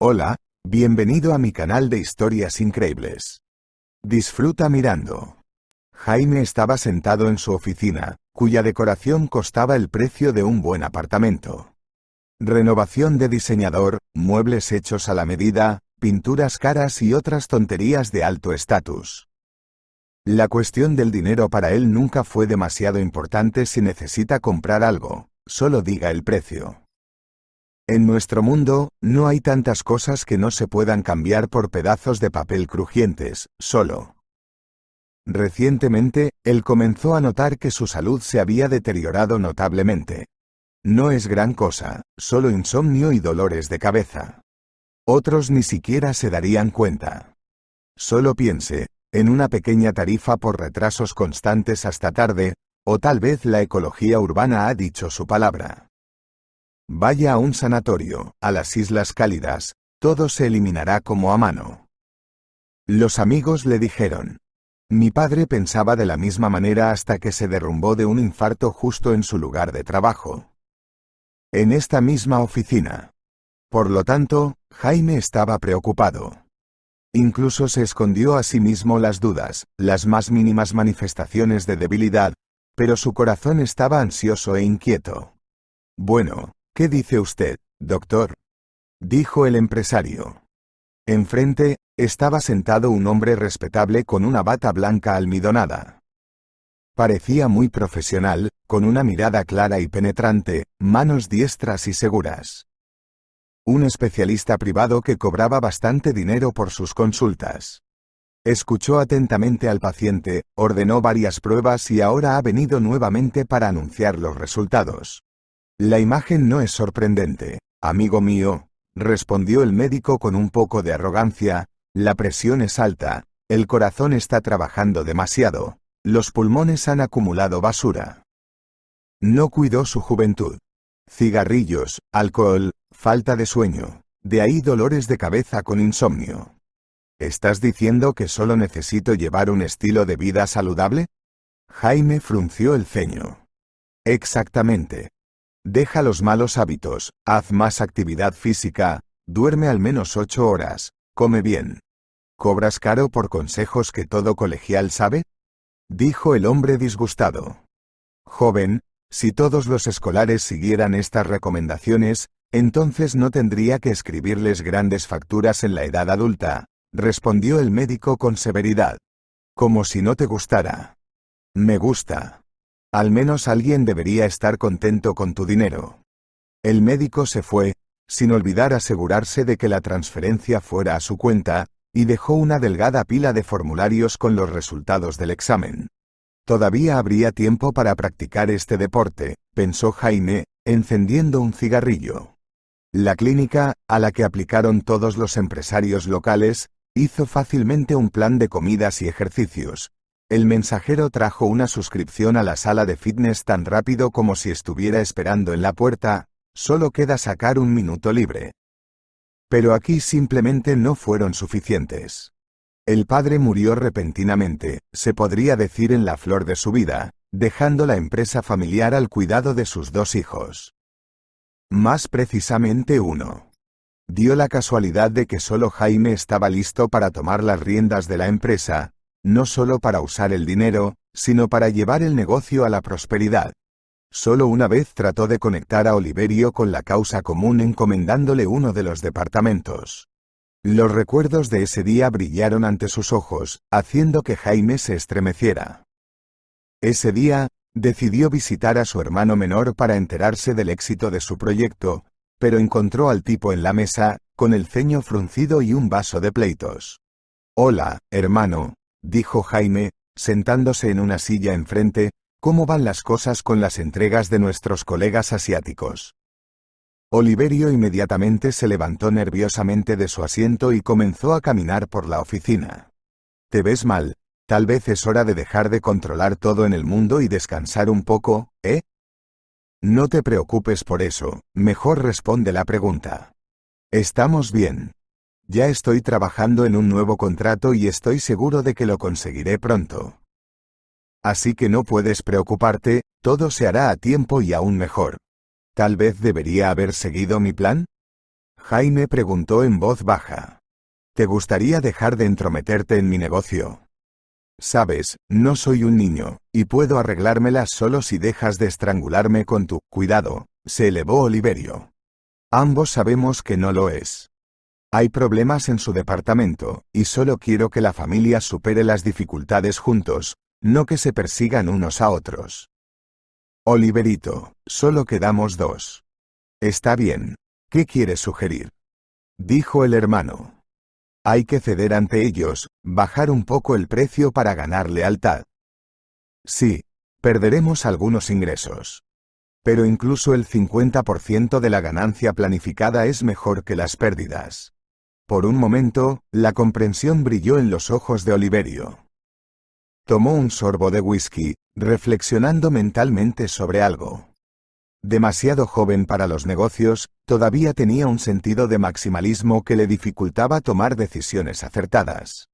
Hola, bienvenido a mi canal de historias increíbles. Disfruta mirando. Jaime estaba sentado en su oficina, cuya decoración costaba el precio de un buen apartamento. Renovación de diseñador, muebles hechos a la medida, pinturas caras y otras tonterías de alto estatus. La cuestión del dinero para él nunca fue demasiado importante si necesita comprar algo, solo diga el precio. En nuestro mundo, no hay tantas cosas que no se puedan cambiar por pedazos de papel crujientes, solo. Recientemente, él comenzó a notar que su salud se había deteriorado notablemente. No es gran cosa, solo insomnio y dolores de cabeza. Otros ni siquiera se darían cuenta. Solo piense, en una pequeña tarifa por retrasos constantes hasta tarde, o tal vez la ecología urbana ha dicho su palabra. Vaya a un sanatorio, a las islas cálidas, todo se eliminará como a mano. Los amigos le dijeron. Mi padre pensaba de la misma manera hasta que se derrumbó de un infarto justo en su lugar de trabajo. En esta misma oficina. Por lo tanto, Jaime estaba preocupado. Incluso se escondió a sí mismo las dudas, las más mínimas manifestaciones de debilidad, pero su corazón estaba ansioso e inquieto. Bueno, ¿Qué dice usted, doctor? dijo el empresario. Enfrente, estaba sentado un hombre respetable con una bata blanca almidonada. Parecía muy profesional, con una mirada clara y penetrante, manos diestras y seguras. Un especialista privado que cobraba bastante dinero por sus consultas. Escuchó atentamente al paciente, ordenó varias pruebas y ahora ha venido nuevamente para anunciar los resultados. La imagen no es sorprendente, amigo mío, respondió el médico con un poco de arrogancia, la presión es alta, el corazón está trabajando demasiado, los pulmones han acumulado basura. No cuidó su juventud. Cigarrillos, alcohol, falta de sueño, de ahí dolores de cabeza con insomnio. ¿Estás diciendo que solo necesito llevar un estilo de vida saludable? Jaime frunció el ceño. Exactamente, Deja los malos hábitos, haz más actividad física, duerme al menos ocho horas, come bien. ¿Cobras caro por consejos que todo colegial sabe? Dijo el hombre disgustado. Joven, si todos los escolares siguieran estas recomendaciones, entonces no tendría que escribirles grandes facturas en la edad adulta, respondió el médico con severidad. Como si no te gustara. Me gusta. Al menos alguien debería estar contento con tu dinero. El médico se fue, sin olvidar asegurarse de que la transferencia fuera a su cuenta, y dejó una delgada pila de formularios con los resultados del examen. Todavía habría tiempo para practicar este deporte, pensó Jaime, encendiendo un cigarrillo. La clínica, a la que aplicaron todos los empresarios locales, hizo fácilmente un plan de comidas y ejercicios, el mensajero trajo una suscripción a la sala de fitness tan rápido como si estuviera esperando en la puerta, solo queda sacar un minuto libre. Pero aquí simplemente no fueron suficientes. El padre murió repentinamente, se podría decir en la flor de su vida, dejando la empresa familiar al cuidado de sus dos hijos. Más precisamente uno. Dio la casualidad de que solo Jaime estaba listo para tomar las riendas de la empresa, no solo para usar el dinero, sino para llevar el negocio a la prosperidad. Solo una vez trató de conectar a Oliverio con la causa común encomendándole uno de los departamentos. Los recuerdos de ese día brillaron ante sus ojos, haciendo que Jaime se estremeciera. Ese día, decidió visitar a su hermano menor para enterarse del éxito de su proyecto, pero encontró al tipo en la mesa, con el ceño fruncido y un vaso de pleitos. Hola, hermano, dijo Jaime, sentándose en una silla enfrente, ¿cómo van las cosas con las entregas de nuestros colegas asiáticos? Oliverio inmediatamente se levantó nerviosamente de su asiento y comenzó a caminar por la oficina. ¿Te ves mal? Tal vez es hora de dejar de controlar todo en el mundo y descansar un poco, ¿eh? No te preocupes por eso, mejor responde la pregunta. Estamos bien. Ya estoy trabajando en un nuevo contrato y estoy seguro de que lo conseguiré pronto. Así que no puedes preocuparte, todo se hará a tiempo y aún mejor. ¿Tal vez debería haber seguido mi plan? Jaime preguntó en voz baja. ¿Te gustaría dejar de entrometerte en mi negocio? Sabes, no soy un niño, y puedo arreglármelas solo si dejas de estrangularme con tu cuidado, se elevó Oliverio. Ambos sabemos que no lo es. Hay problemas en su departamento, y solo quiero que la familia supere las dificultades juntos, no que se persigan unos a otros. Oliverito, solo quedamos dos. Está bien. ¿Qué quieres sugerir? Dijo el hermano. Hay que ceder ante ellos, bajar un poco el precio para ganar lealtad. Sí, perderemos algunos ingresos. Pero incluso el 50% de la ganancia planificada es mejor que las pérdidas. Por un momento, la comprensión brilló en los ojos de Oliverio. Tomó un sorbo de whisky, reflexionando mentalmente sobre algo. Demasiado joven para los negocios, todavía tenía un sentido de maximalismo que le dificultaba tomar decisiones acertadas.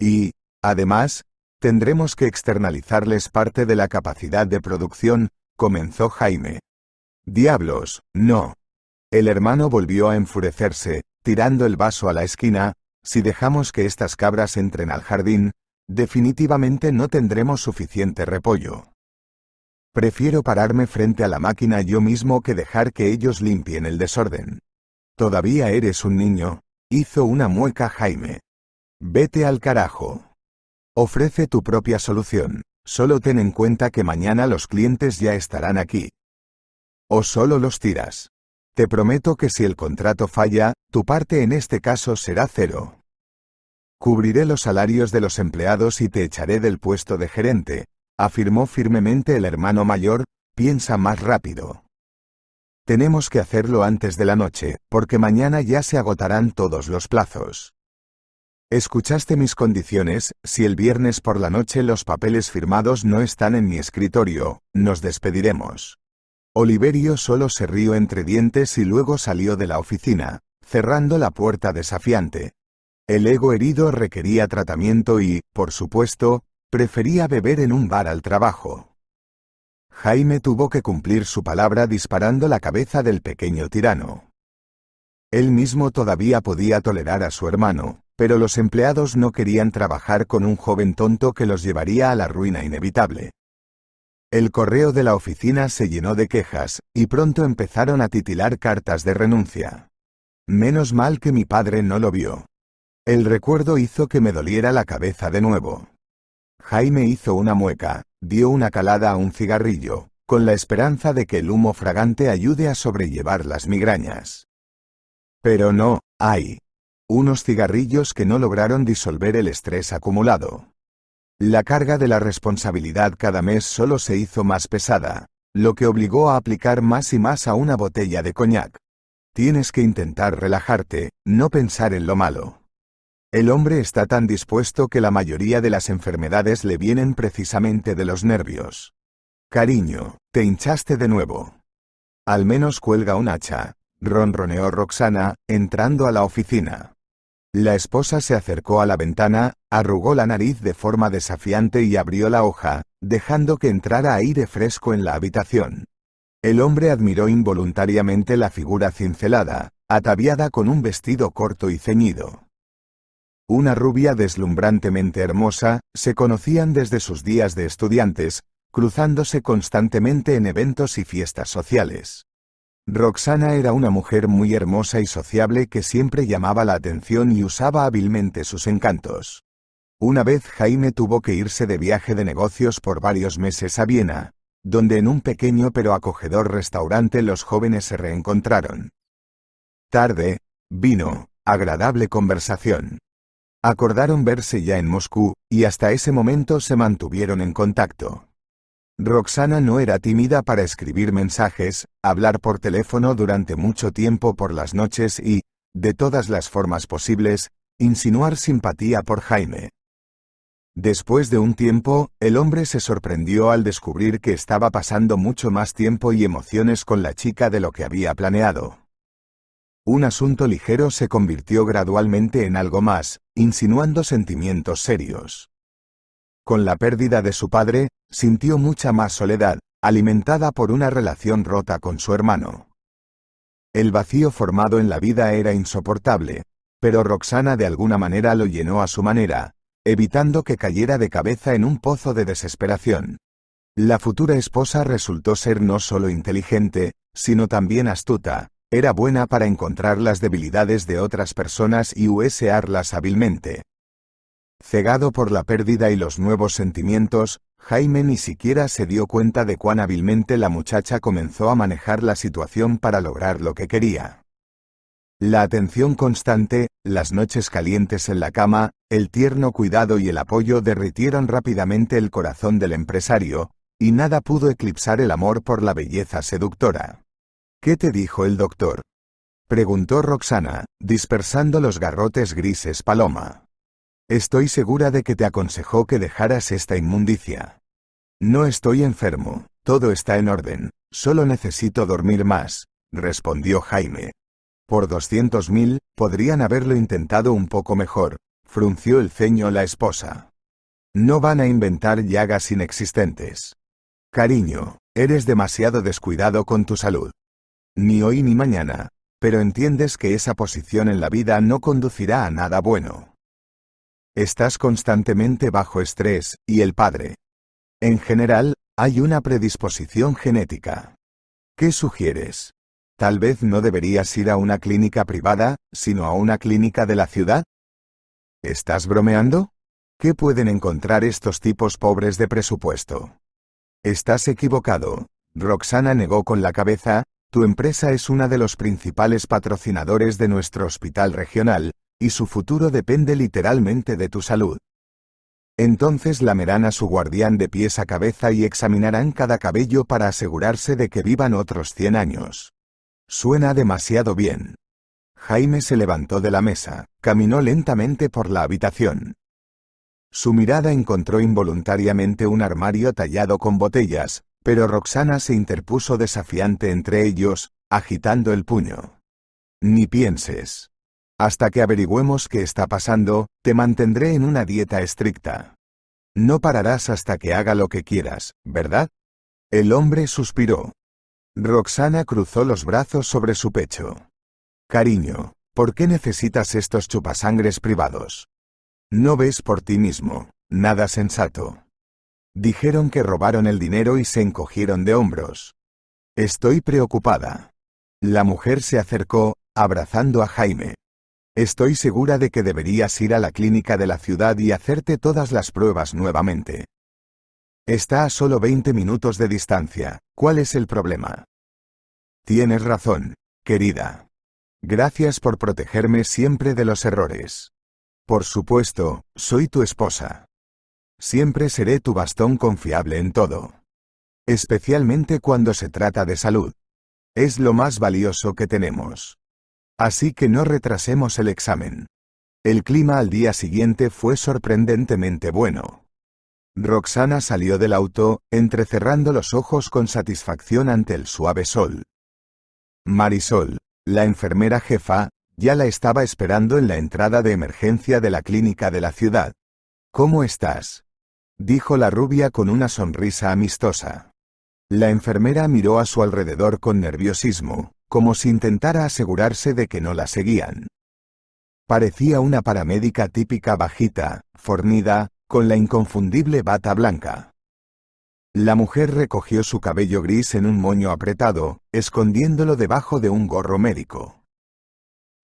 Y, además, tendremos que externalizarles parte de la capacidad de producción, comenzó Jaime. Diablos, no. El hermano volvió a enfurecerse, tirando el vaso a la esquina, si dejamos que estas cabras entren al jardín, definitivamente no tendremos suficiente repollo. Prefiero pararme frente a la máquina yo mismo que dejar que ellos limpien el desorden. Todavía eres un niño, hizo una mueca Jaime. Vete al carajo. Ofrece tu propia solución, solo ten en cuenta que mañana los clientes ya estarán aquí. O solo los tiras. Te prometo que si el contrato falla, tu parte en este caso será cero. Cubriré los salarios de los empleados y te echaré del puesto de gerente, afirmó firmemente el hermano mayor, piensa más rápido. Tenemos que hacerlo antes de la noche, porque mañana ya se agotarán todos los plazos. Escuchaste mis condiciones, si el viernes por la noche los papeles firmados no están en mi escritorio, nos despediremos. Oliverio solo se rió entre dientes y luego salió de la oficina, cerrando la puerta desafiante. El ego herido requería tratamiento y, por supuesto, prefería beber en un bar al trabajo. Jaime tuvo que cumplir su palabra disparando la cabeza del pequeño tirano. Él mismo todavía podía tolerar a su hermano, pero los empleados no querían trabajar con un joven tonto que los llevaría a la ruina inevitable. El correo de la oficina se llenó de quejas, y pronto empezaron a titilar cartas de renuncia. Menos mal que mi padre no lo vio. El recuerdo hizo que me doliera la cabeza de nuevo. Jaime hizo una mueca, dio una calada a un cigarrillo, con la esperanza de que el humo fragante ayude a sobrellevar las migrañas. Pero no, hay unos cigarrillos que no lograron disolver el estrés acumulado. La carga de la responsabilidad cada mes solo se hizo más pesada, lo que obligó a aplicar más y más a una botella de coñac. Tienes que intentar relajarte, no pensar en lo malo. El hombre está tan dispuesto que la mayoría de las enfermedades le vienen precisamente de los nervios. Cariño, te hinchaste de nuevo. Al menos cuelga un hacha, ronroneó Roxana, entrando a la oficina. La esposa se acercó a la ventana, arrugó la nariz de forma desafiante y abrió la hoja, dejando que entrara aire fresco en la habitación. El hombre admiró involuntariamente la figura cincelada, ataviada con un vestido corto y ceñido. Una rubia deslumbrantemente hermosa, se conocían desde sus días de estudiantes, cruzándose constantemente en eventos y fiestas sociales. Roxana era una mujer muy hermosa y sociable que siempre llamaba la atención y usaba hábilmente sus encantos. Una vez Jaime tuvo que irse de viaje de negocios por varios meses a Viena, donde en un pequeño pero acogedor restaurante los jóvenes se reencontraron. Tarde, vino, agradable conversación. Acordaron verse ya en Moscú, y hasta ese momento se mantuvieron en contacto. Roxana no era tímida para escribir mensajes, hablar por teléfono durante mucho tiempo por las noches y, de todas las formas posibles, insinuar simpatía por Jaime. Después de un tiempo, el hombre se sorprendió al descubrir que estaba pasando mucho más tiempo y emociones con la chica de lo que había planeado. Un asunto ligero se convirtió gradualmente en algo más, insinuando sentimientos serios. Con la pérdida de su padre, sintió mucha más soledad, alimentada por una relación rota con su hermano. El vacío formado en la vida era insoportable, pero Roxana de alguna manera lo llenó a su manera, evitando que cayera de cabeza en un pozo de desesperación. La futura esposa resultó ser no solo inteligente, sino también astuta, era buena para encontrar las debilidades de otras personas y usarlas hábilmente. Cegado por la pérdida y los nuevos sentimientos, Jaime ni siquiera se dio cuenta de cuán hábilmente la muchacha comenzó a manejar la situación para lograr lo que quería. La atención constante, las noches calientes en la cama, el tierno cuidado y el apoyo derritieron rápidamente el corazón del empresario, y nada pudo eclipsar el amor por la belleza seductora. ¿Qué te dijo el doctor? preguntó Roxana, dispersando los garrotes grises paloma. Estoy segura de que te aconsejó que dejaras esta inmundicia. No estoy enfermo, todo está en orden, solo necesito dormir más, respondió Jaime. Por 200.000, podrían haberlo intentado un poco mejor, frunció el ceño la esposa. No van a inventar llagas inexistentes. Cariño, eres demasiado descuidado con tu salud. Ni hoy ni mañana, pero entiendes que esa posición en la vida no conducirá a nada bueno. Estás constantemente bajo estrés, y el padre. En general, hay una predisposición genética. ¿Qué sugieres? Tal vez no deberías ir a una clínica privada, sino a una clínica de la ciudad. ¿Estás bromeando? ¿Qué pueden encontrar estos tipos pobres de presupuesto? Estás equivocado. Roxana negó con la cabeza, tu empresa es una de los principales patrocinadores de nuestro hospital regional, y su futuro depende literalmente de tu salud. Entonces lamerán a su guardián de pies a cabeza y examinarán cada cabello para asegurarse de que vivan otros 100 años. Suena demasiado bien. Jaime se levantó de la mesa, caminó lentamente por la habitación. Su mirada encontró involuntariamente un armario tallado con botellas, pero Roxana se interpuso desafiante entre ellos, agitando el puño. Ni pienses. Hasta que averigüemos qué está pasando, te mantendré en una dieta estricta. No pararás hasta que haga lo que quieras, ¿verdad? El hombre suspiró. Roxana cruzó los brazos sobre su pecho. Cariño, ¿por qué necesitas estos chupasangres privados? No ves por ti mismo, nada sensato. Dijeron que robaron el dinero y se encogieron de hombros. Estoy preocupada. La mujer se acercó, abrazando a Jaime. Estoy segura de que deberías ir a la clínica de la ciudad y hacerte todas las pruebas nuevamente. Está a solo 20 minutos de distancia. ¿Cuál es el problema? Tienes razón, querida. Gracias por protegerme siempre de los errores. Por supuesto, soy tu esposa. Siempre seré tu bastón confiable en todo. Especialmente cuando se trata de salud. Es lo más valioso que tenemos. Así que no retrasemos el examen. El clima al día siguiente fue sorprendentemente bueno. Roxana salió del auto, entrecerrando los ojos con satisfacción ante el suave sol. Marisol, la enfermera jefa, ya la estaba esperando en la entrada de emergencia de la clínica de la ciudad. ¿Cómo estás? dijo la rubia con una sonrisa amistosa. La enfermera miró a su alrededor con nerviosismo como si intentara asegurarse de que no la seguían. Parecía una paramédica típica bajita, fornida, con la inconfundible bata blanca. La mujer recogió su cabello gris en un moño apretado, escondiéndolo debajo de un gorro médico.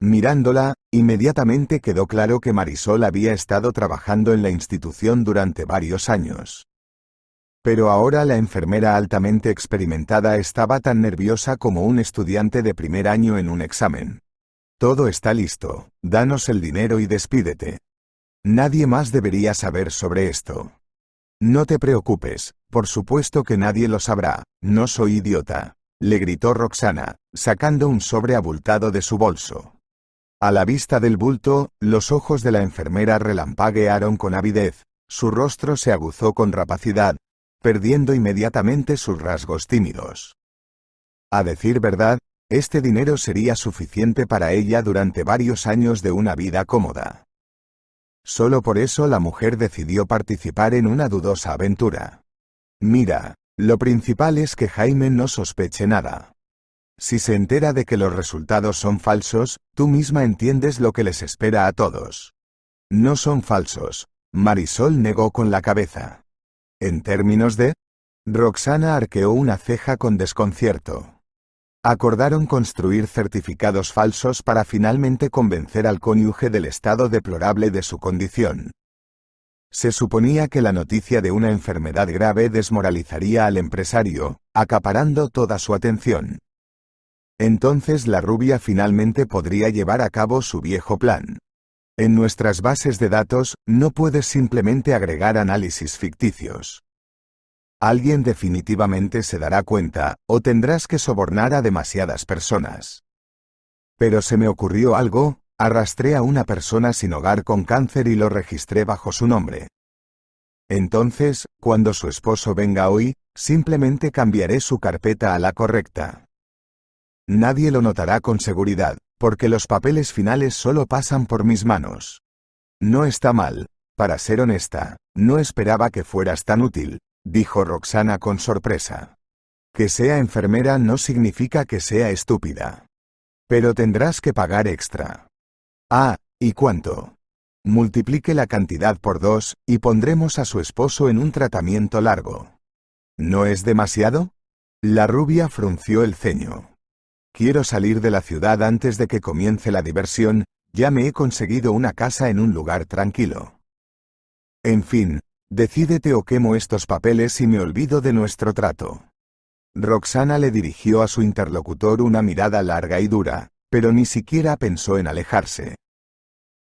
Mirándola, inmediatamente quedó claro que Marisol había estado trabajando en la institución durante varios años. Pero ahora la enfermera altamente experimentada estaba tan nerviosa como un estudiante de primer año en un examen. Todo está listo, danos el dinero y despídete. Nadie más debería saber sobre esto. No te preocupes, por supuesto que nadie lo sabrá, no soy idiota, le gritó Roxana, sacando un sobre abultado de su bolso. A la vista del bulto, los ojos de la enfermera relampaguearon con avidez, su rostro se aguzó con rapacidad, perdiendo inmediatamente sus rasgos tímidos. A decir verdad, este dinero sería suficiente para ella durante varios años de una vida cómoda. Solo por eso la mujer decidió participar en una dudosa aventura. Mira, lo principal es que Jaime no sospeche nada. Si se entera de que los resultados son falsos, tú misma entiendes lo que les espera a todos. No son falsos, Marisol negó con la cabeza. En términos de... Roxana arqueó una ceja con desconcierto. Acordaron construir certificados falsos para finalmente convencer al cónyuge del estado deplorable de su condición. Se suponía que la noticia de una enfermedad grave desmoralizaría al empresario, acaparando toda su atención. Entonces la rubia finalmente podría llevar a cabo su viejo plan. En nuestras bases de datos, no puedes simplemente agregar análisis ficticios. Alguien definitivamente se dará cuenta, o tendrás que sobornar a demasiadas personas. Pero se me ocurrió algo, arrastré a una persona sin hogar con cáncer y lo registré bajo su nombre. Entonces, cuando su esposo venga hoy, simplemente cambiaré su carpeta a la correcta. Nadie lo notará con seguridad, porque los papeles finales solo pasan por mis manos. No está mal, para ser honesta, no esperaba que fueras tan útil, dijo Roxana con sorpresa. Que sea enfermera no significa que sea estúpida. Pero tendrás que pagar extra. Ah, ¿y cuánto? Multiplique la cantidad por dos, y pondremos a su esposo en un tratamiento largo. ¿No es demasiado? La rubia frunció el ceño. Quiero salir de la ciudad antes de que comience la diversión, ya me he conseguido una casa en un lugar tranquilo. En fin, decídete o quemo estos papeles y me olvido de nuestro trato. Roxana le dirigió a su interlocutor una mirada larga y dura, pero ni siquiera pensó en alejarse.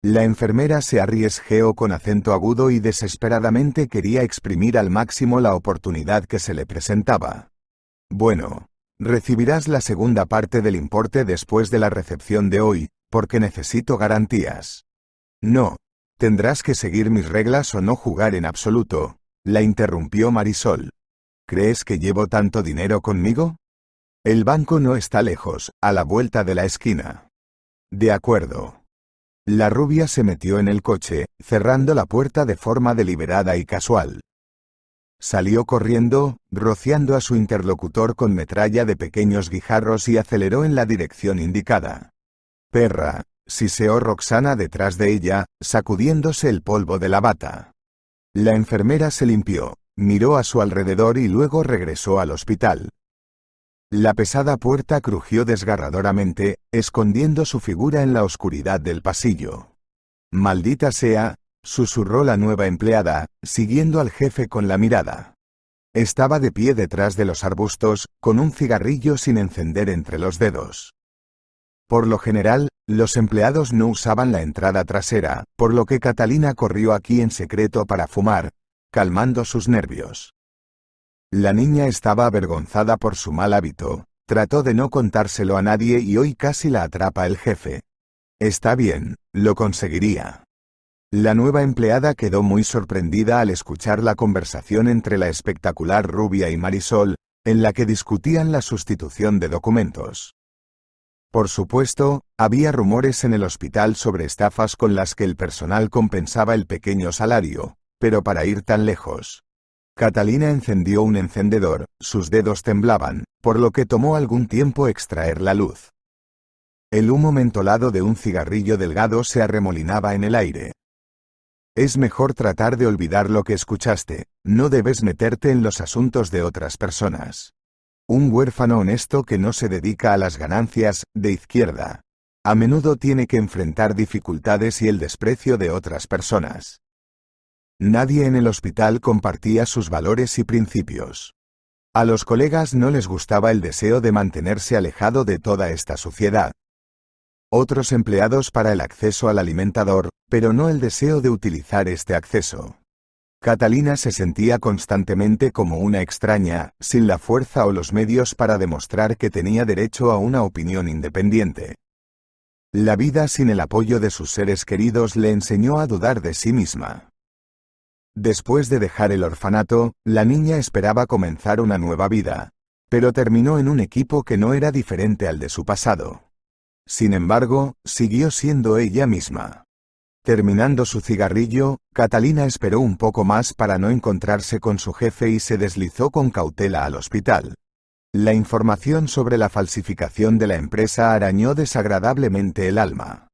La enfermera se arriesgeó con acento agudo y desesperadamente quería exprimir al máximo la oportunidad que se le presentaba. Bueno, Recibirás la segunda parte del importe después de la recepción de hoy, porque necesito garantías. No. Tendrás que seguir mis reglas o no jugar en absoluto, la interrumpió Marisol. ¿Crees que llevo tanto dinero conmigo? El banco no está lejos, a la vuelta de la esquina. De acuerdo. La rubia se metió en el coche, cerrando la puerta de forma deliberada y casual. Salió corriendo, rociando a su interlocutor con metralla de pequeños guijarros y aceleró en la dirección indicada. Perra, siseó Roxana detrás de ella, sacudiéndose el polvo de la bata. La enfermera se limpió, miró a su alrededor y luego regresó al hospital. La pesada puerta crujió desgarradoramente, escondiendo su figura en la oscuridad del pasillo. Maldita sea, susurró la nueva empleada, siguiendo al jefe con la mirada. Estaba de pie detrás de los arbustos, con un cigarrillo sin encender entre los dedos. Por lo general, los empleados no usaban la entrada trasera, por lo que Catalina corrió aquí en secreto para fumar, calmando sus nervios. La niña estaba avergonzada por su mal hábito, trató de no contárselo a nadie y hoy casi la atrapa el jefe. Está bien, lo conseguiría. La nueva empleada quedó muy sorprendida al escuchar la conversación entre la espectacular rubia y Marisol, en la que discutían la sustitución de documentos. Por supuesto, había rumores en el hospital sobre estafas con las que el personal compensaba el pequeño salario, pero para ir tan lejos. Catalina encendió un encendedor, sus dedos temblaban, por lo que tomó algún tiempo extraer la luz. El humo mentolado de un cigarrillo delgado se arremolinaba en el aire, es mejor tratar de olvidar lo que escuchaste, no debes meterte en los asuntos de otras personas. Un huérfano honesto que no se dedica a las ganancias, de izquierda. A menudo tiene que enfrentar dificultades y el desprecio de otras personas. Nadie en el hospital compartía sus valores y principios. A los colegas no les gustaba el deseo de mantenerse alejado de toda esta suciedad, otros empleados para el acceso al alimentador, pero no el deseo de utilizar este acceso. Catalina se sentía constantemente como una extraña, sin la fuerza o los medios para demostrar que tenía derecho a una opinión independiente. La vida sin el apoyo de sus seres queridos le enseñó a dudar de sí misma. Después de dejar el orfanato, la niña esperaba comenzar una nueva vida, pero terminó en un equipo que no era diferente al de su pasado. Sin embargo, siguió siendo ella misma. Terminando su cigarrillo, Catalina esperó un poco más para no encontrarse con su jefe y se deslizó con cautela al hospital. La información sobre la falsificación de la empresa arañó desagradablemente el alma.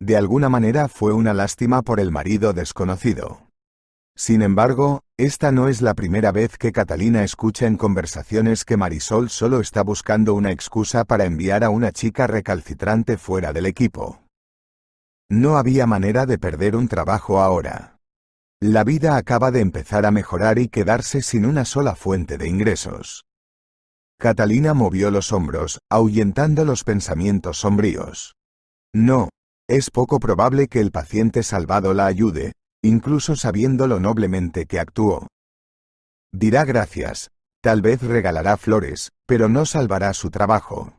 De alguna manera fue una lástima por el marido desconocido. Sin embargo, esta no es la primera vez que Catalina escucha en conversaciones que Marisol solo está buscando una excusa para enviar a una chica recalcitrante fuera del equipo. No había manera de perder un trabajo ahora. La vida acaba de empezar a mejorar y quedarse sin una sola fuente de ingresos. Catalina movió los hombros, ahuyentando los pensamientos sombríos. No, es poco probable que el paciente salvado la ayude, incluso sabiendo lo noblemente que actuó. Dirá gracias, tal vez regalará flores, pero no salvará su trabajo.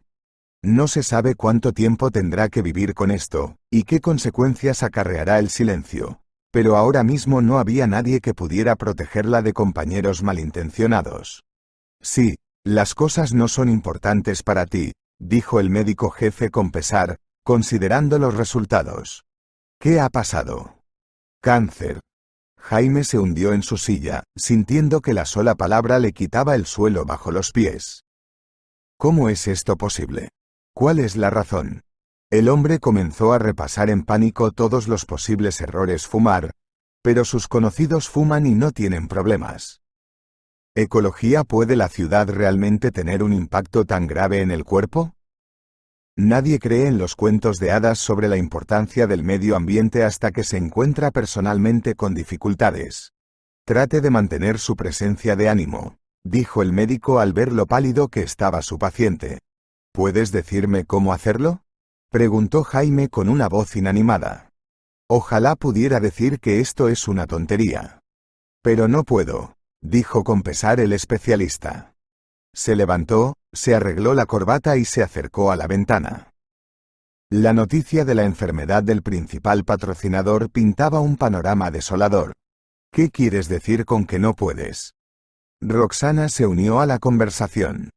No se sabe cuánto tiempo tendrá que vivir con esto, y qué consecuencias acarreará el silencio, pero ahora mismo no había nadie que pudiera protegerla de compañeros malintencionados. Sí, las cosas no son importantes para ti, dijo el médico jefe con pesar, considerando los resultados. ¿Qué ha pasado? Cáncer. Jaime se hundió en su silla, sintiendo que la sola palabra le quitaba el suelo bajo los pies. ¿Cómo es esto posible? ¿Cuál es la razón? El hombre comenzó a repasar en pánico todos los posibles errores fumar, pero sus conocidos fuman y no tienen problemas. ¿Ecología puede la ciudad realmente tener un impacto tan grave en el cuerpo? Nadie cree en los cuentos de hadas sobre la importancia del medio ambiente hasta que se encuentra personalmente con dificultades. Trate de mantener su presencia de ánimo, dijo el médico al ver lo pálido que estaba su paciente. ¿Puedes decirme cómo hacerlo? preguntó Jaime con una voz inanimada. Ojalá pudiera decir que esto es una tontería. Pero no puedo, dijo con pesar el especialista. Se levantó, se arregló la corbata y se acercó a la ventana. La noticia de la enfermedad del principal patrocinador pintaba un panorama desolador. ¿Qué quieres decir con que no puedes? Roxana se unió a la conversación.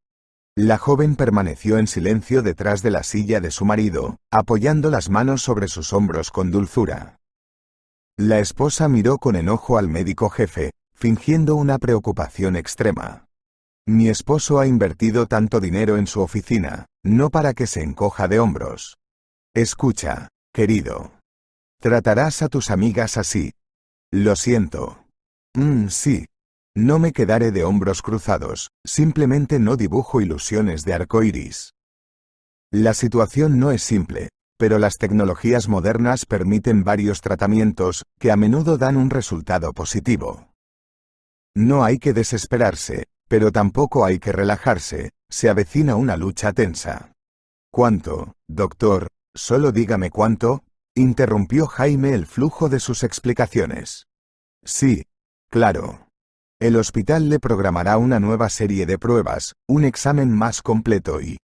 La joven permaneció en silencio detrás de la silla de su marido, apoyando las manos sobre sus hombros con dulzura. La esposa miró con enojo al médico jefe, fingiendo una preocupación extrema. Mi esposo ha invertido tanto dinero en su oficina, no para que se encoja de hombros. Escucha, querido. Tratarás a tus amigas así. Lo siento. Mm, sí. No me quedaré de hombros cruzados, simplemente no dibujo ilusiones de iris. La situación no es simple, pero las tecnologías modernas permiten varios tratamientos, que a menudo dan un resultado positivo. No hay que desesperarse, pero tampoco hay que relajarse, se avecina una lucha tensa. ¿Cuánto, doctor? Solo dígame cuánto, interrumpió Jaime el flujo de sus explicaciones. Sí, claro. El hospital le programará una nueva serie de pruebas, un examen más completo y...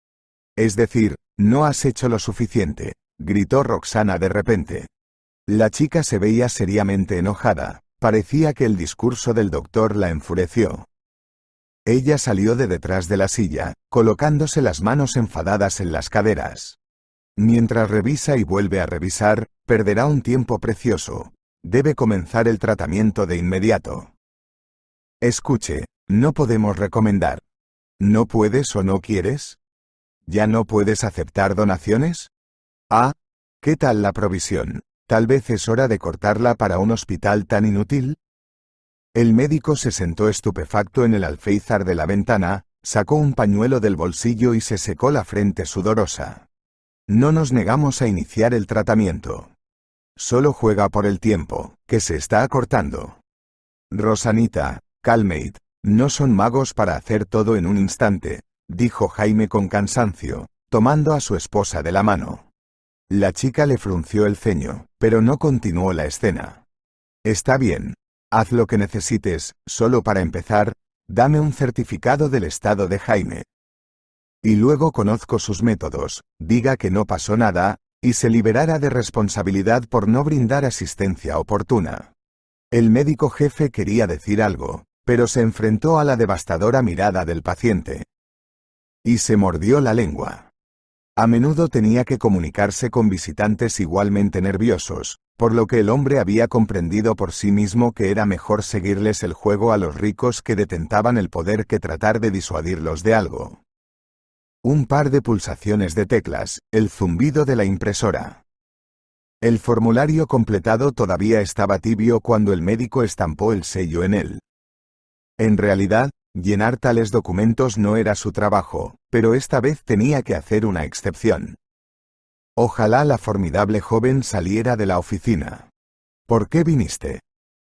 Es decir, no has hecho lo suficiente, gritó Roxana de repente. La chica se veía seriamente enojada, parecía que el discurso del doctor la enfureció. Ella salió de detrás de la silla, colocándose las manos enfadadas en las caderas. Mientras revisa y vuelve a revisar, perderá un tiempo precioso. Debe comenzar el tratamiento de inmediato. Escuche, no podemos recomendar. ¿No puedes o no quieres? ¿Ya no puedes aceptar donaciones? Ah, ¿qué tal la provisión? Tal vez es hora de cortarla para un hospital tan inútil. El médico se sentó estupefacto en el alféizar de la ventana, sacó un pañuelo del bolsillo y se secó la frente sudorosa. No nos negamos a iniciar el tratamiento. Solo juega por el tiempo, que se está acortando. Rosanita, Calmate, no son magos para hacer todo en un instante, dijo Jaime con cansancio, tomando a su esposa de la mano. La chica le frunció el ceño, pero no continuó la escena. Está bien, Haz lo que necesites, solo para empezar, dame un certificado del estado de Jaime. Y luego conozco sus métodos, diga que no pasó nada, y se liberará de responsabilidad por no brindar asistencia oportuna. El médico jefe quería decir algo, pero se enfrentó a la devastadora mirada del paciente. Y se mordió la lengua. A menudo tenía que comunicarse con visitantes igualmente nerviosos, por lo que el hombre había comprendido por sí mismo que era mejor seguirles el juego a los ricos que detentaban el poder que tratar de disuadirlos de algo. Un par de pulsaciones de teclas, el zumbido de la impresora. El formulario completado todavía estaba tibio cuando el médico estampó el sello en él. En realidad, Llenar tales documentos no era su trabajo, pero esta vez tenía que hacer una excepción. Ojalá la formidable joven saliera de la oficina. ¿Por qué viniste?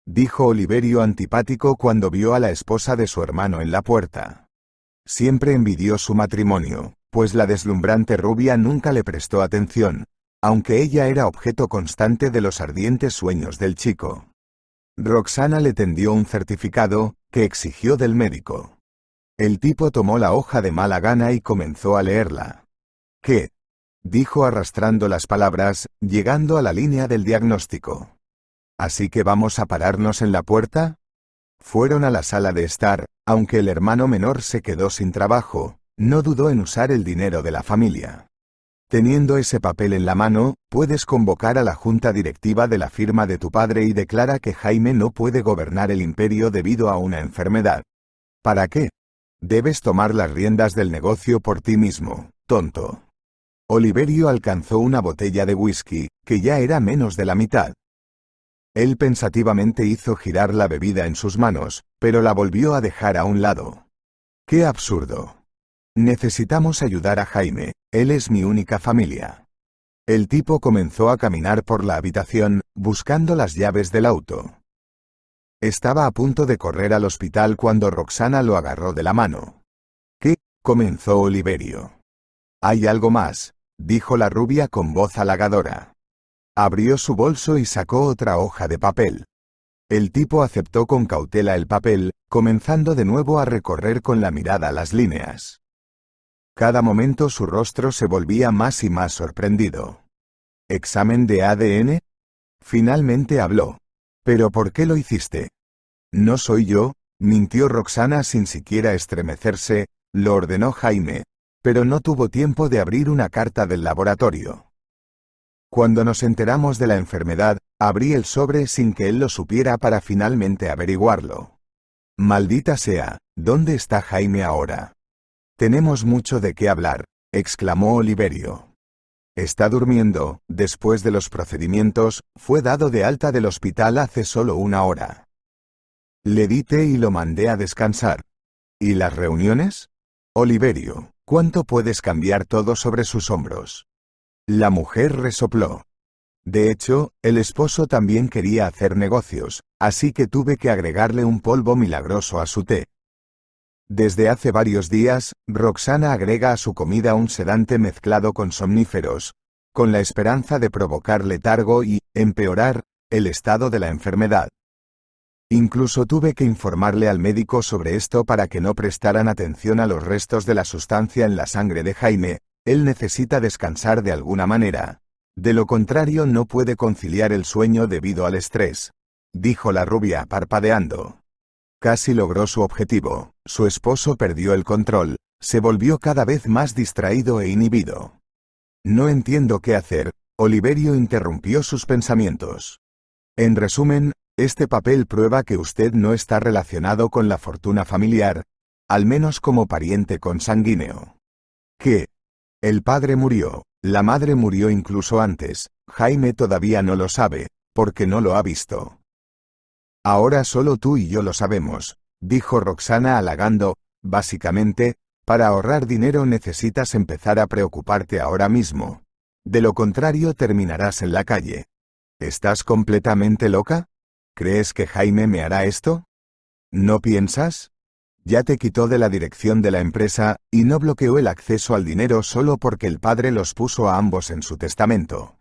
dijo Oliverio antipático cuando vio a la esposa de su hermano en la puerta. Siempre envidió su matrimonio, pues la deslumbrante rubia nunca le prestó atención, aunque ella era objeto constante de los ardientes sueños del chico. Roxana le tendió un certificado, exigió del médico. El tipo tomó la hoja de mala gana y comenzó a leerla. ¿Qué? dijo arrastrando las palabras, llegando a la línea del diagnóstico. Así que vamos a pararnos en la puerta? Fueron a la sala de estar, aunque el hermano menor se quedó sin trabajo, no dudó en usar el dinero de la familia. Teniendo ese papel en la mano, puedes convocar a la junta directiva de la firma de tu padre y declara que Jaime no puede gobernar el imperio debido a una enfermedad. ¿Para qué? Debes tomar las riendas del negocio por ti mismo, tonto. Oliverio alcanzó una botella de whisky, que ya era menos de la mitad. Él pensativamente hizo girar la bebida en sus manos, pero la volvió a dejar a un lado. ¡Qué absurdo! Necesitamos ayudar a Jaime, él es mi única familia. El tipo comenzó a caminar por la habitación, buscando las llaves del auto. Estaba a punto de correr al hospital cuando Roxana lo agarró de la mano. ¿Qué? comenzó Oliverio. Hay algo más, dijo la rubia con voz halagadora. Abrió su bolso y sacó otra hoja de papel. El tipo aceptó con cautela el papel, comenzando de nuevo a recorrer con la mirada las líneas. Cada momento su rostro se volvía más y más sorprendido. ¿Examen de ADN? Finalmente habló. ¿Pero por qué lo hiciste? No soy yo, mintió Roxana sin siquiera estremecerse, lo ordenó Jaime, pero no tuvo tiempo de abrir una carta del laboratorio. Cuando nos enteramos de la enfermedad, abrí el sobre sin que él lo supiera para finalmente averiguarlo. Maldita sea, ¿dónde está Jaime ahora? Tenemos mucho de qué hablar, exclamó Oliverio. Está durmiendo, después de los procedimientos, fue dado de alta del hospital hace solo una hora. Le di té y lo mandé a descansar. ¿Y las reuniones? Oliverio, ¿cuánto puedes cambiar todo sobre sus hombros? La mujer resopló. De hecho, el esposo también quería hacer negocios, así que tuve que agregarle un polvo milagroso a su té. Desde hace varios días, Roxana agrega a su comida un sedante mezclado con somníferos, con la esperanza de provocar letargo y, empeorar, el estado de la enfermedad. Incluso tuve que informarle al médico sobre esto para que no prestaran atención a los restos de la sustancia en la sangre de Jaime, él necesita descansar de alguna manera. De lo contrario no puede conciliar el sueño debido al estrés, dijo la rubia parpadeando. Casi logró su objetivo, su esposo perdió el control, se volvió cada vez más distraído e inhibido. No entiendo qué hacer, Oliverio interrumpió sus pensamientos. En resumen, este papel prueba que usted no está relacionado con la fortuna familiar, al menos como pariente consanguíneo. ¿Qué? el padre murió, la madre murió incluso antes, Jaime todavía no lo sabe, porque no lo ha visto. Ahora solo tú y yo lo sabemos, dijo Roxana halagando, básicamente, para ahorrar dinero necesitas empezar a preocuparte ahora mismo. De lo contrario terminarás en la calle. ¿Estás completamente loca? ¿Crees que Jaime me hará esto? ¿No piensas? Ya te quitó de la dirección de la empresa, y no bloqueó el acceso al dinero solo porque el padre los puso a ambos en su testamento.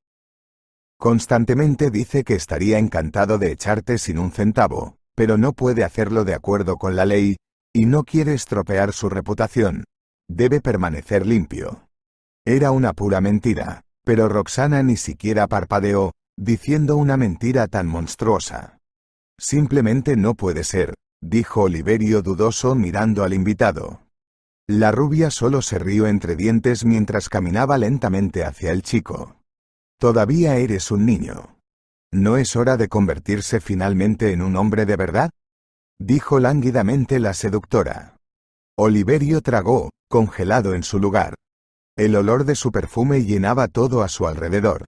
Constantemente dice que estaría encantado de echarte sin un centavo, pero no puede hacerlo de acuerdo con la ley, y no quiere estropear su reputación. Debe permanecer limpio. Era una pura mentira, pero Roxana ni siquiera parpadeó, diciendo una mentira tan monstruosa. Simplemente no puede ser, dijo Oliverio dudoso mirando al invitado. La rubia solo se rió entre dientes mientras caminaba lentamente hacia el chico. Todavía eres un niño. ¿No es hora de convertirse finalmente en un hombre de verdad? dijo lánguidamente la seductora. Oliverio tragó, congelado en su lugar. El olor de su perfume llenaba todo a su alrededor.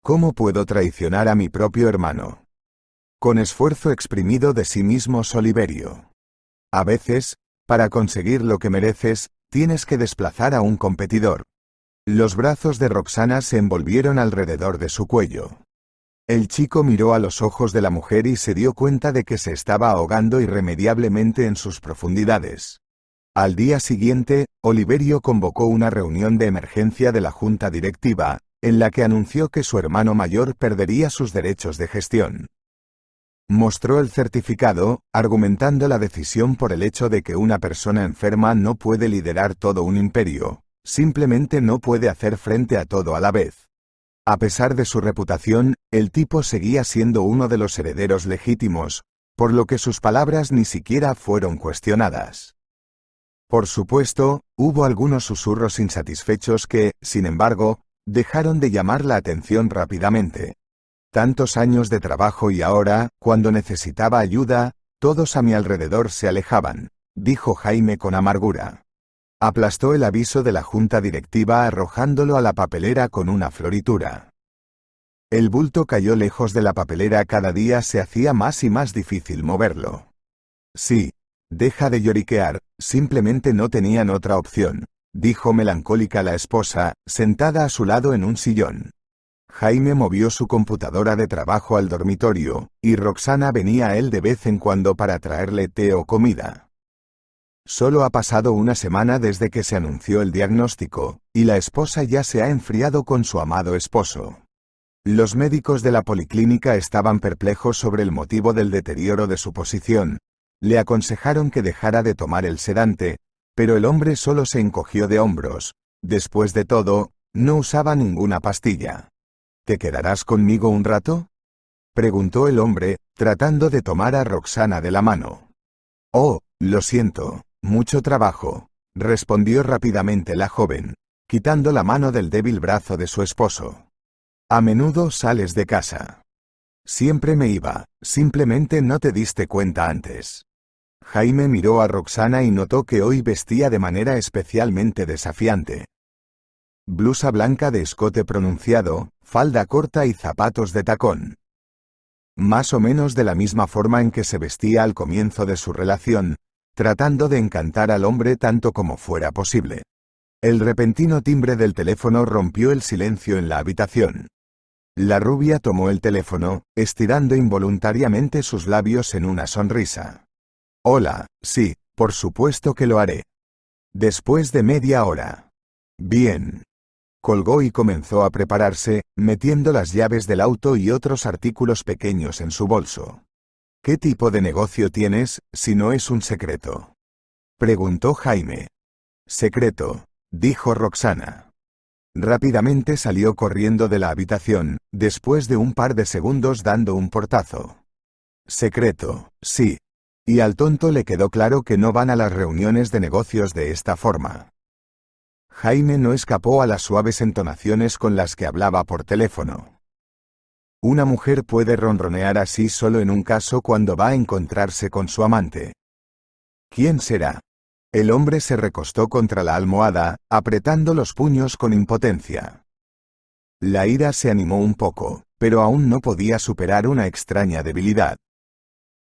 ¿Cómo puedo traicionar a mi propio hermano? Con esfuerzo exprimido de sí mismo Oliverio. A veces, para conseguir lo que mereces, tienes que desplazar a un competidor. Los brazos de Roxana se envolvieron alrededor de su cuello. El chico miró a los ojos de la mujer y se dio cuenta de que se estaba ahogando irremediablemente en sus profundidades. Al día siguiente, Oliverio convocó una reunión de emergencia de la junta directiva, en la que anunció que su hermano mayor perdería sus derechos de gestión. Mostró el certificado, argumentando la decisión por el hecho de que una persona enferma no puede liderar todo un imperio, simplemente no puede hacer frente a todo a la vez. A pesar de su reputación, el tipo seguía siendo uno de los herederos legítimos, por lo que sus palabras ni siquiera fueron cuestionadas. Por supuesto, hubo algunos susurros insatisfechos que, sin embargo, dejaron de llamar la atención rápidamente. Tantos años de trabajo y ahora, cuando necesitaba ayuda, todos a mi alrededor se alejaban, dijo Jaime con amargura aplastó el aviso de la junta directiva arrojándolo a la papelera con una floritura. El bulto cayó lejos de la papelera cada día se hacía más y más difícil moverlo. Sí, deja de lloriquear, simplemente no tenían otra opción, dijo melancólica la esposa, sentada a su lado en un sillón. Jaime movió su computadora de trabajo al dormitorio, y Roxana venía a él de vez en cuando para traerle té o comida. Solo ha pasado una semana desde que se anunció el diagnóstico, y la esposa ya se ha enfriado con su amado esposo. Los médicos de la policlínica estaban perplejos sobre el motivo del deterioro de su posición. Le aconsejaron que dejara de tomar el sedante, pero el hombre solo se encogió de hombros. Después de todo, no usaba ninguna pastilla. ¿Te quedarás conmigo un rato? preguntó el hombre, tratando de tomar a Roxana de la mano. Oh, lo siento. Mucho trabajo, respondió rápidamente la joven, quitando la mano del débil brazo de su esposo. A menudo sales de casa. Siempre me iba, simplemente no te diste cuenta antes. Jaime miró a Roxana y notó que hoy vestía de manera especialmente desafiante. Blusa blanca de escote pronunciado, falda corta y zapatos de tacón. Más o menos de la misma forma en que se vestía al comienzo de su relación, tratando de encantar al hombre tanto como fuera posible. El repentino timbre del teléfono rompió el silencio en la habitación. La rubia tomó el teléfono, estirando involuntariamente sus labios en una sonrisa. Hola, sí, por supuesto que lo haré. Después de media hora. Bien. Colgó y comenzó a prepararse, metiendo las llaves del auto y otros artículos pequeños en su bolso. ¿Qué tipo de negocio tienes, si no es un secreto? Preguntó Jaime. Secreto, dijo Roxana. Rápidamente salió corriendo de la habitación, después de un par de segundos dando un portazo. Secreto, sí. Y al tonto le quedó claro que no van a las reuniones de negocios de esta forma. Jaime no escapó a las suaves entonaciones con las que hablaba por teléfono. Una mujer puede ronronear así solo en un caso cuando va a encontrarse con su amante. ¿Quién será? El hombre se recostó contra la almohada, apretando los puños con impotencia. La ira se animó un poco, pero aún no podía superar una extraña debilidad.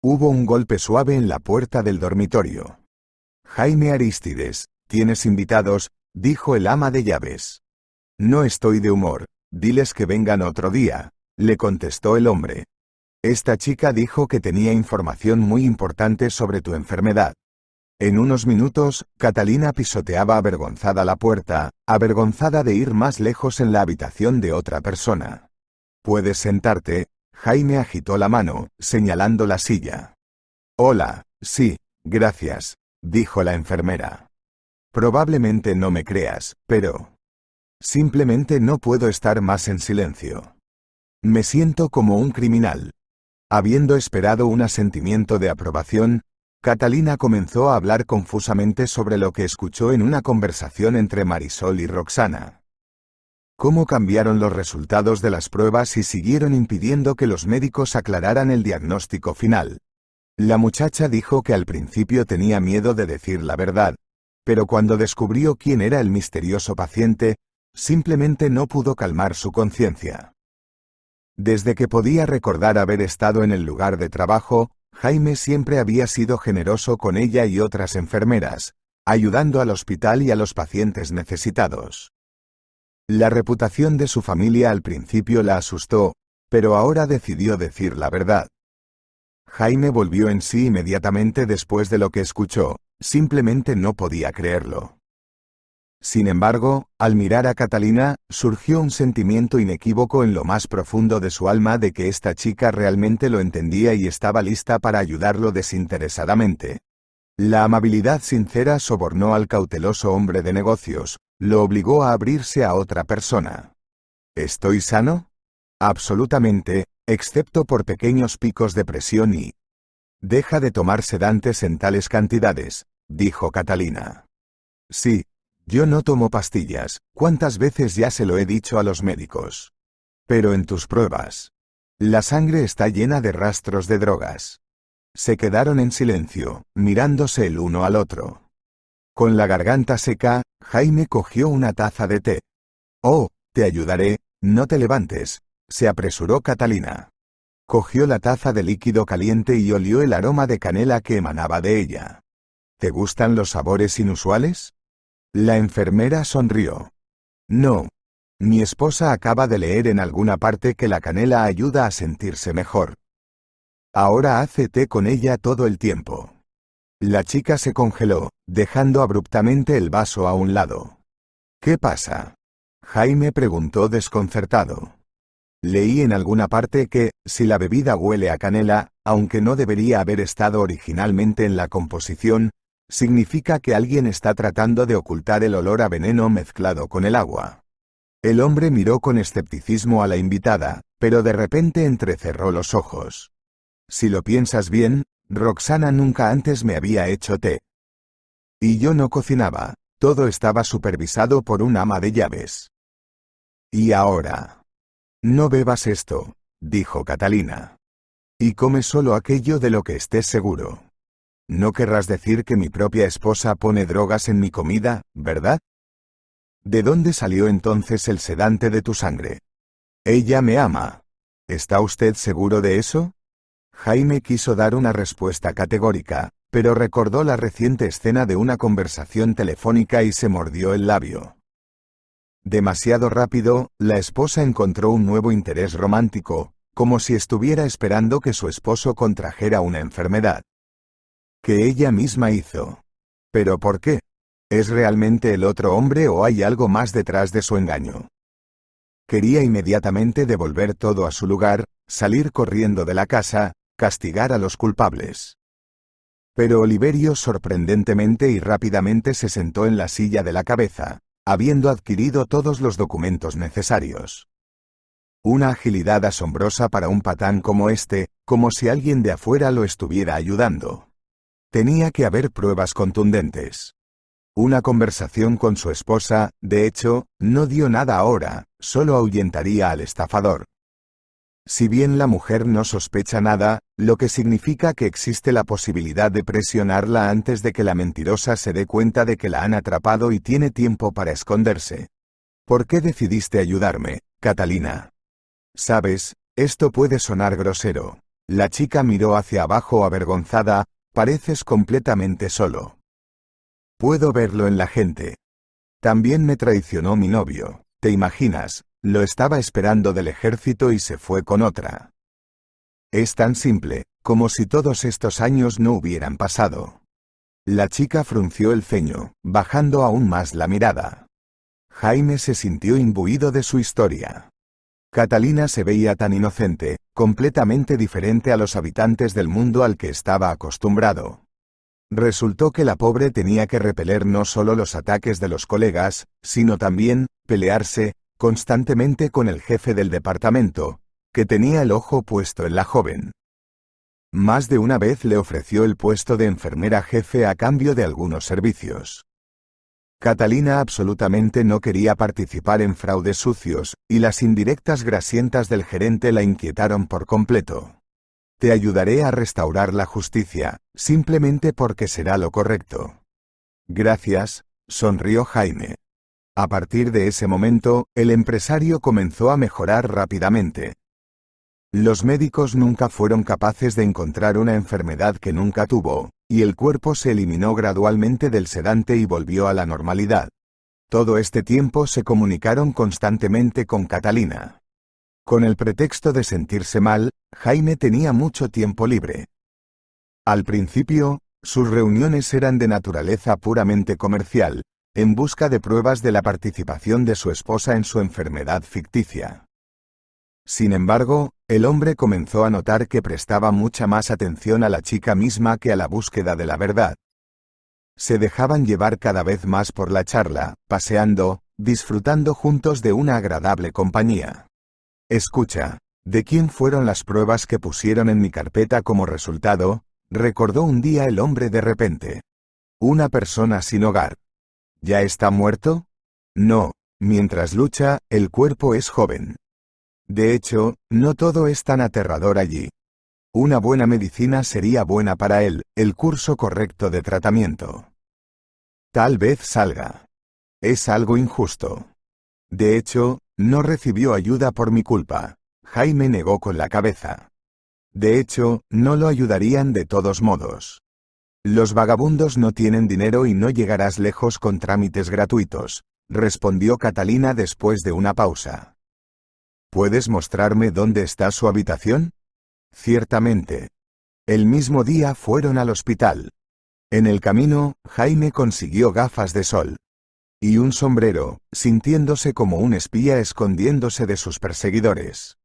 Hubo un golpe suave en la puerta del dormitorio. Jaime Aristides, tienes invitados, dijo el ama de llaves. No estoy de humor, diles que vengan otro día, le contestó el hombre. Esta chica dijo que tenía información muy importante sobre tu enfermedad. En unos minutos, Catalina pisoteaba avergonzada la puerta, avergonzada de ir más lejos en la habitación de otra persona. Puedes sentarte, Jaime agitó la mano, señalando la silla. Hola, sí, gracias, dijo la enfermera. Probablemente no me creas, pero... Simplemente no puedo estar más en silencio. Me siento como un criminal. Habiendo esperado un asentimiento de aprobación, Catalina comenzó a hablar confusamente sobre lo que escuchó en una conversación entre Marisol y Roxana. Cómo cambiaron los resultados de las pruebas y siguieron impidiendo que los médicos aclararan el diagnóstico final. La muchacha dijo que al principio tenía miedo de decir la verdad, pero cuando descubrió quién era el misterioso paciente, simplemente no pudo calmar su conciencia. Desde que podía recordar haber estado en el lugar de trabajo, Jaime siempre había sido generoso con ella y otras enfermeras, ayudando al hospital y a los pacientes necesitados. La reputación de su familia al principio la asustó, pero ahora decidió decir la verdad. Jaime volvió en sí inmediatamente después de lo que escuchó, simplemente no podía creerlo. Sin embargo, al mirar a Catalina, surgió un sentimiento inequívoco en lo más profundo de su alma de que esta chica realmente lo entendía y estaba lista para ayudarlo desinteresadamente. La amabilidad sincera sobornó al cauteloso hombre de negocios, lo obligó a abrirse a otra persona. ¿Estoy sano? Absolutamente, excepto por pequeños picos de presión y... Deja de tomar sedantes en tales cantidades, dijo Catalina. Sí, yo no tomo pastillas, ¿cuántas veces ya se lo he dicho a los médicos? Pero en tus pruebas. La sangre está llena de rastros de drogas. Se quedaron en silencio, mirándose el uno al otro. Con la garganta seca, Jaime cogió una taza de té. Oh, te ayudaré, no te levantes, se apresuró Catalina. Cogió la taza de líquido caliente y olió el aroma de canela que emanaba de ella. ¿Te gustan los sabores inusuales? La enfermera sonrió. No. Mi esposa acaba de leer en alguna parte que la canela ayuda a sentirse mejor. Ahora hace té con ella todo el tiempo. La chica se congeló, dejando abruptamente el vaso a un lado. ¿Qué pasa? Jaime preguntó desconcertado. Leí en alguna parte que, si la bebida huele a canela, aunque no debería haber estado originalmente en la composición, significa que alguien está tratando de ocultar el olor a veneno mezclado con el agua. El hombre miró con escepticismo a la invitada, pero de repente entrecerró los ojos. Si lo piensas bien, Roxana nunca antes me había hecho té. Y yo no cocinaba, todo estaba supervisado por un ama de llaves. Y ahora. No bebas esto, dijo Catalina. Y come solo aquello de lo que estés seguro. No querrás decir que mi propia esposa pone drogas en mi comida, ¿verdad? ¿De dónde salió entonces el sedante de tu sangre? Ella me ama. ¿Está usted seguro de eso? Jaime quiso dar una respuesta categórica, pero recordó la reciente escena de una conversación telefónica y se mordió el labio. Demasiado rápido, la esposa encontró un nuevo interés romántico, como si estuviera esperando que su esposo contrajera una enfermedad que ella misma hizo. ¿Pero por qué? ¿Es realmente el otro hombre o hay algo más detrás de su engaño? Quería inmediatamente devolver todo a su lugar, salir corriendo de la casa, castigar a los culpables. Pero Oliverio sorprendentemente y rápidamente se sentó en la silla de la cabeza, habiendo adquirido todos los documentos necesarios. Una agilidad asombrosa para un patán como este, como si alguien de afuera lo estuviera ayudando. Tenía que haber pruebas contundentes. Una conversación con su esposa, de hecho, no dio nada ahora, solo ahuyentaría al estafador. Si bien la mujer no sospecha nada, lo que significa que existe la posibilidad de presionarla antes de que la mentirosa se dé cuenta de que la han atrapado y tiene tiempo para esconderse. ¿Por qué decidiste ayudarme, Catalina? Sabes, esto puede sonar grosero. La chica miró hacia abajo avergonzada, Pareces completamente solo. Puedo verlo en la gente. También me traicionó mi novio, ¿te imaginas? Lo estaba esperando del ejército y se fue con otra. Es tan simple, como si todos estos años no hubieran pasado. La chica frunció el ceño, bajando aún más la mirada. Jaime se sintió imbuido de su historia. Catalina se veía tan inocente, completamente diferente a los habitantes del mundo al que estaba acostumbrado. Resultó que la pobre tenía que repeler no solo los ataques de los colegas, sino también, pelearse, constantemente con el jefe del departamento, que tenía el ojo puesto en la joven. Más de una vez le ofreció el puesto de enfermera jefe a cambio de algunos servicios. Catalina absolutamente no quería participar en fraudes sucios, y las indirectas grasientas del gerente la inquietaron por completo. Te ayudaré a restaurar la justicia, simplemente porque será lo correcto. Gracias, sonrió Jaime. A partir de ese momento, el empresario comenzó a mejorar rápidamente. Los médicos nunca fueron capaces de encontrar una enfermedad que nunca tuvo, y el cuerpo se eliminó gradualmente del sedante y volvió a la normalidad. Todo este tiempo se comunicaron constantemente con Catalina. Con el pretexto de sentirse mal, Jaime tenía mucho tiempo libre. Al principio, sus reuniones eran de naturaleza puramente comercial, en busca de pruebas de la participación de su esposa en su enfermedad ficticia. Sin embargo, el hombre comenzó a notar que prestaba mucha más atención a la chica misma que a la búsqueda de la verdad. Se dejaban llevar cada vez más por la charla, paseando, disfrutando juntos de una agradable compañía. Escucha, ¿de quién fueron las pruebas que pusieron en mi carpeta como resultado? recordó un día el hombre de repente. Una persona sin hogar. ¿Ya está muerto? No, mientras lucha, el cuerpo es joven. De hecho, no todo es tan aterrador allí. Una buena medicina sería buena para él, el curso correcto de tratamiento. Tal vez salga. Es algo injusto. De hecho, no recibió ayuda por mi culpa. Jaime negó con la cabeza. De hecho, no lo ayudarían de todos modos. Los vagabundos no tienen dinero y no llegarás lejos con trámites gratuitos, respondió Catalina después de una pausa. ¿Puedes mostrarme dónde está su habitación? Ciertamente. El mismo día fueron al hospital. En el camino, Jaime consiguió gafas de sol. Y un sombrero, sintiéndose como un espía escondiéndose de sus perseguidores.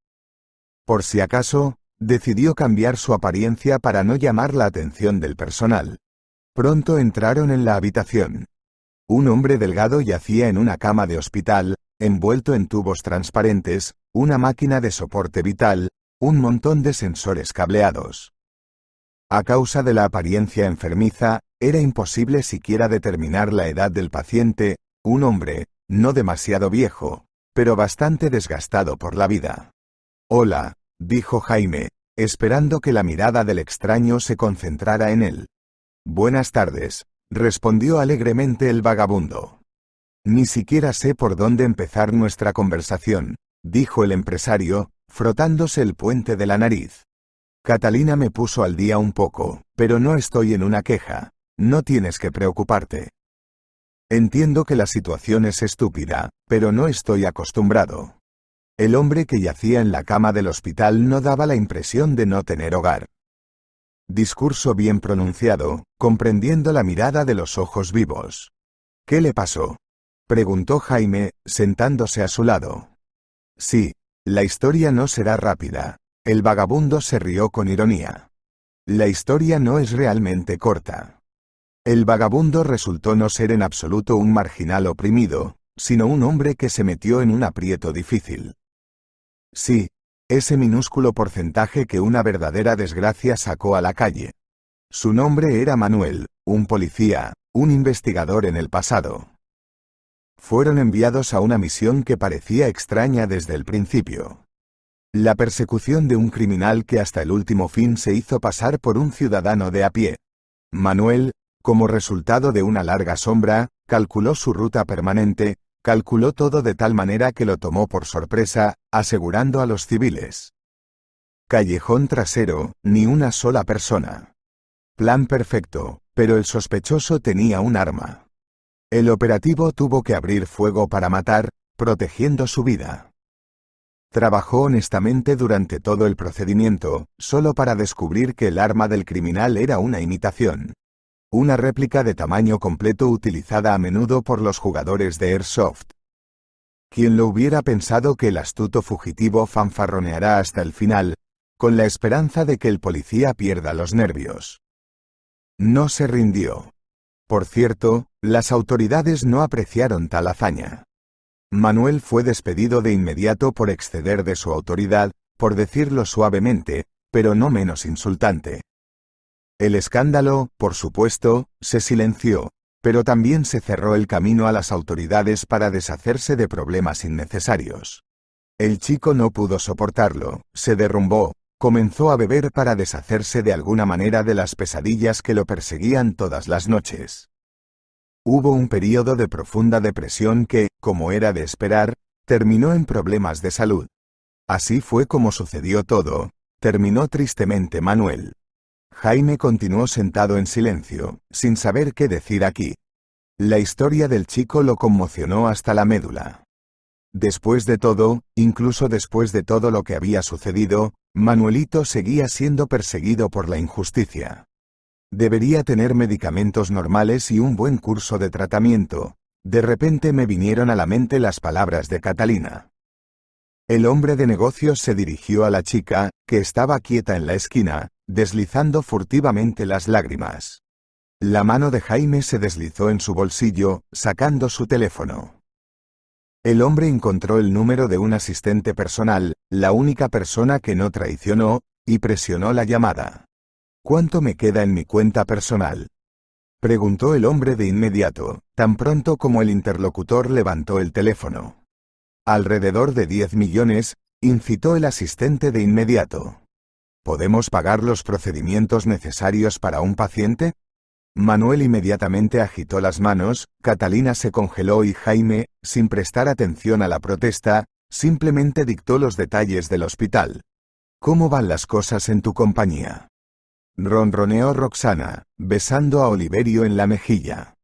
Por si acaso, decidió cambiar su apariencia para no llamar la atención del personal. Pronto entraron en la habitación. Un hombre delgado yacía en una cama de hospital, envuelto en tubos transparentes, una máquina de soporte vital, un montón de sensores cableados. A causa de la apariencia enfermiza, era imposible siquiera determinar la edad del paciente, un hombre, no demasiado viejo, pero bastante desgastado por la vida. Hola, dijo Jaime, esperando que la mirada del extraño se concentrara en él. Buenas tardes, respondió alegremente el vagabundo. Ni siquiera sé por dónde empezar nuestra conversación, dijo el empresario, frotándose el puente de la nariz. Catalina me puso al día un poco, pero no estoy en una queja. No tienes que preocuparte. Entiendo que la situación es estúpida, pero no estoy acostumbrado. El hombre que yacía en la cama del hospital no daba la impresión de no tener hogar. Discurso bien pronunciado, comprendiendo la mirada de los ojos vivos. ¿Qué le pasó? preguntó Jaime, sentándose a su lado. Sí, la historia no será rápida. El vagabundo se rió con ironía. La historia no es realmente corta. El vagabundo resultó no ser en absoluto un marginal oprimido, sino un hombre que se metió en un aprieto difícil. Sí, ese minúsculo porcentaje que una verdadera desgracia sacó a la calle. Su nombre era Manuel, un policía, un investigador en el pasado fueron enviados a una misión que parecía extraña desde el principio. La persecución de un criminal que hasta el último fin se hizo pasar por un ciudadano de a pie. Manuel, como resultado de una larga sombra, calculó su ruta permanente, calculó todo de tal manera que lo tomó por sorpresa, asegurando a los civiles. Callejón trasero, ni una sola persona. Plan perfecto, pero el sospechoso tenía un arma. El operativo tuvo que abrir fuego para matar, protegiendo su vida. Trabajó honestamente durante todo el procedimiento, solo para descubrir que el arma del criminal era una imitación. Una réplica de tamaño completo utilizada a menudo por los jugadores de Airsoft. Quien lo hubiera pensado que el astuto fugitivo fanfarroneará hasta el final, con la esperanza de que el policía pierda los nervios. No se rindió. Por cierto, las autoridades no apreciaron tal hazaña. Manuel fue despedido de inmediato por exceder de su autoridad, por decirlo suavemente, pero no menos insultante. El escándalo, por supuesto, se silenció, pero también se cerró el camino a las autoridades para deshacerse de problemas innecesarios. El chico no pudo soportarlo, se derrumbó, Comenzó a beber para deshacerse de alguna manera de las pesadillas que lo perseguían todas las noches. Hubo un periodo de profunda depresión que, como era de esperar, terminó en problemas de salud. Así fue como sucedió todo, terminó tristemente Manuel. Jaime continuó sentado en silencio, sin saber qué decir aquí. La historia del chico lo conmocionó hasta la médula. Después de todo, incluso después de todo lo que había sucedido, Manuelito seguía siendo perseguido por la injusticia. Debería tener medicamentos normales y un buen curso de tratamiento. De repente me vinieron a la mente las palabras de Catalina. El hombre de negocios se dirigió a la chica, que estaba quieta en la esquina, deslizando furtivamente las lágrimas. La mano de Jaime se deslizó en su bolsillo, sacando su teléfono. El hombre encontró el número de un asistente personal, la única persona que no traicionó, y presionó la llamada. ¿Cuánto me queda en mi cuenta personal? Preguntó el hombre de inmediato, tan pronto como el interlocutor levantó el teléfono. Alrededor de 10 millones, incitó el asistente de inmediato. ¿Podemos pagar los procedimientos necesarios para un paciente? Manuel inmediatamente agitó las manos, Catalina se congeló y Jaime, sin prestar atención a la protesta, simplemente dictó los detalles del hospital. ¿Cómo van las cosas en tu compañía? Ronroneó Roxana, besando a Oliverio en la mejilla.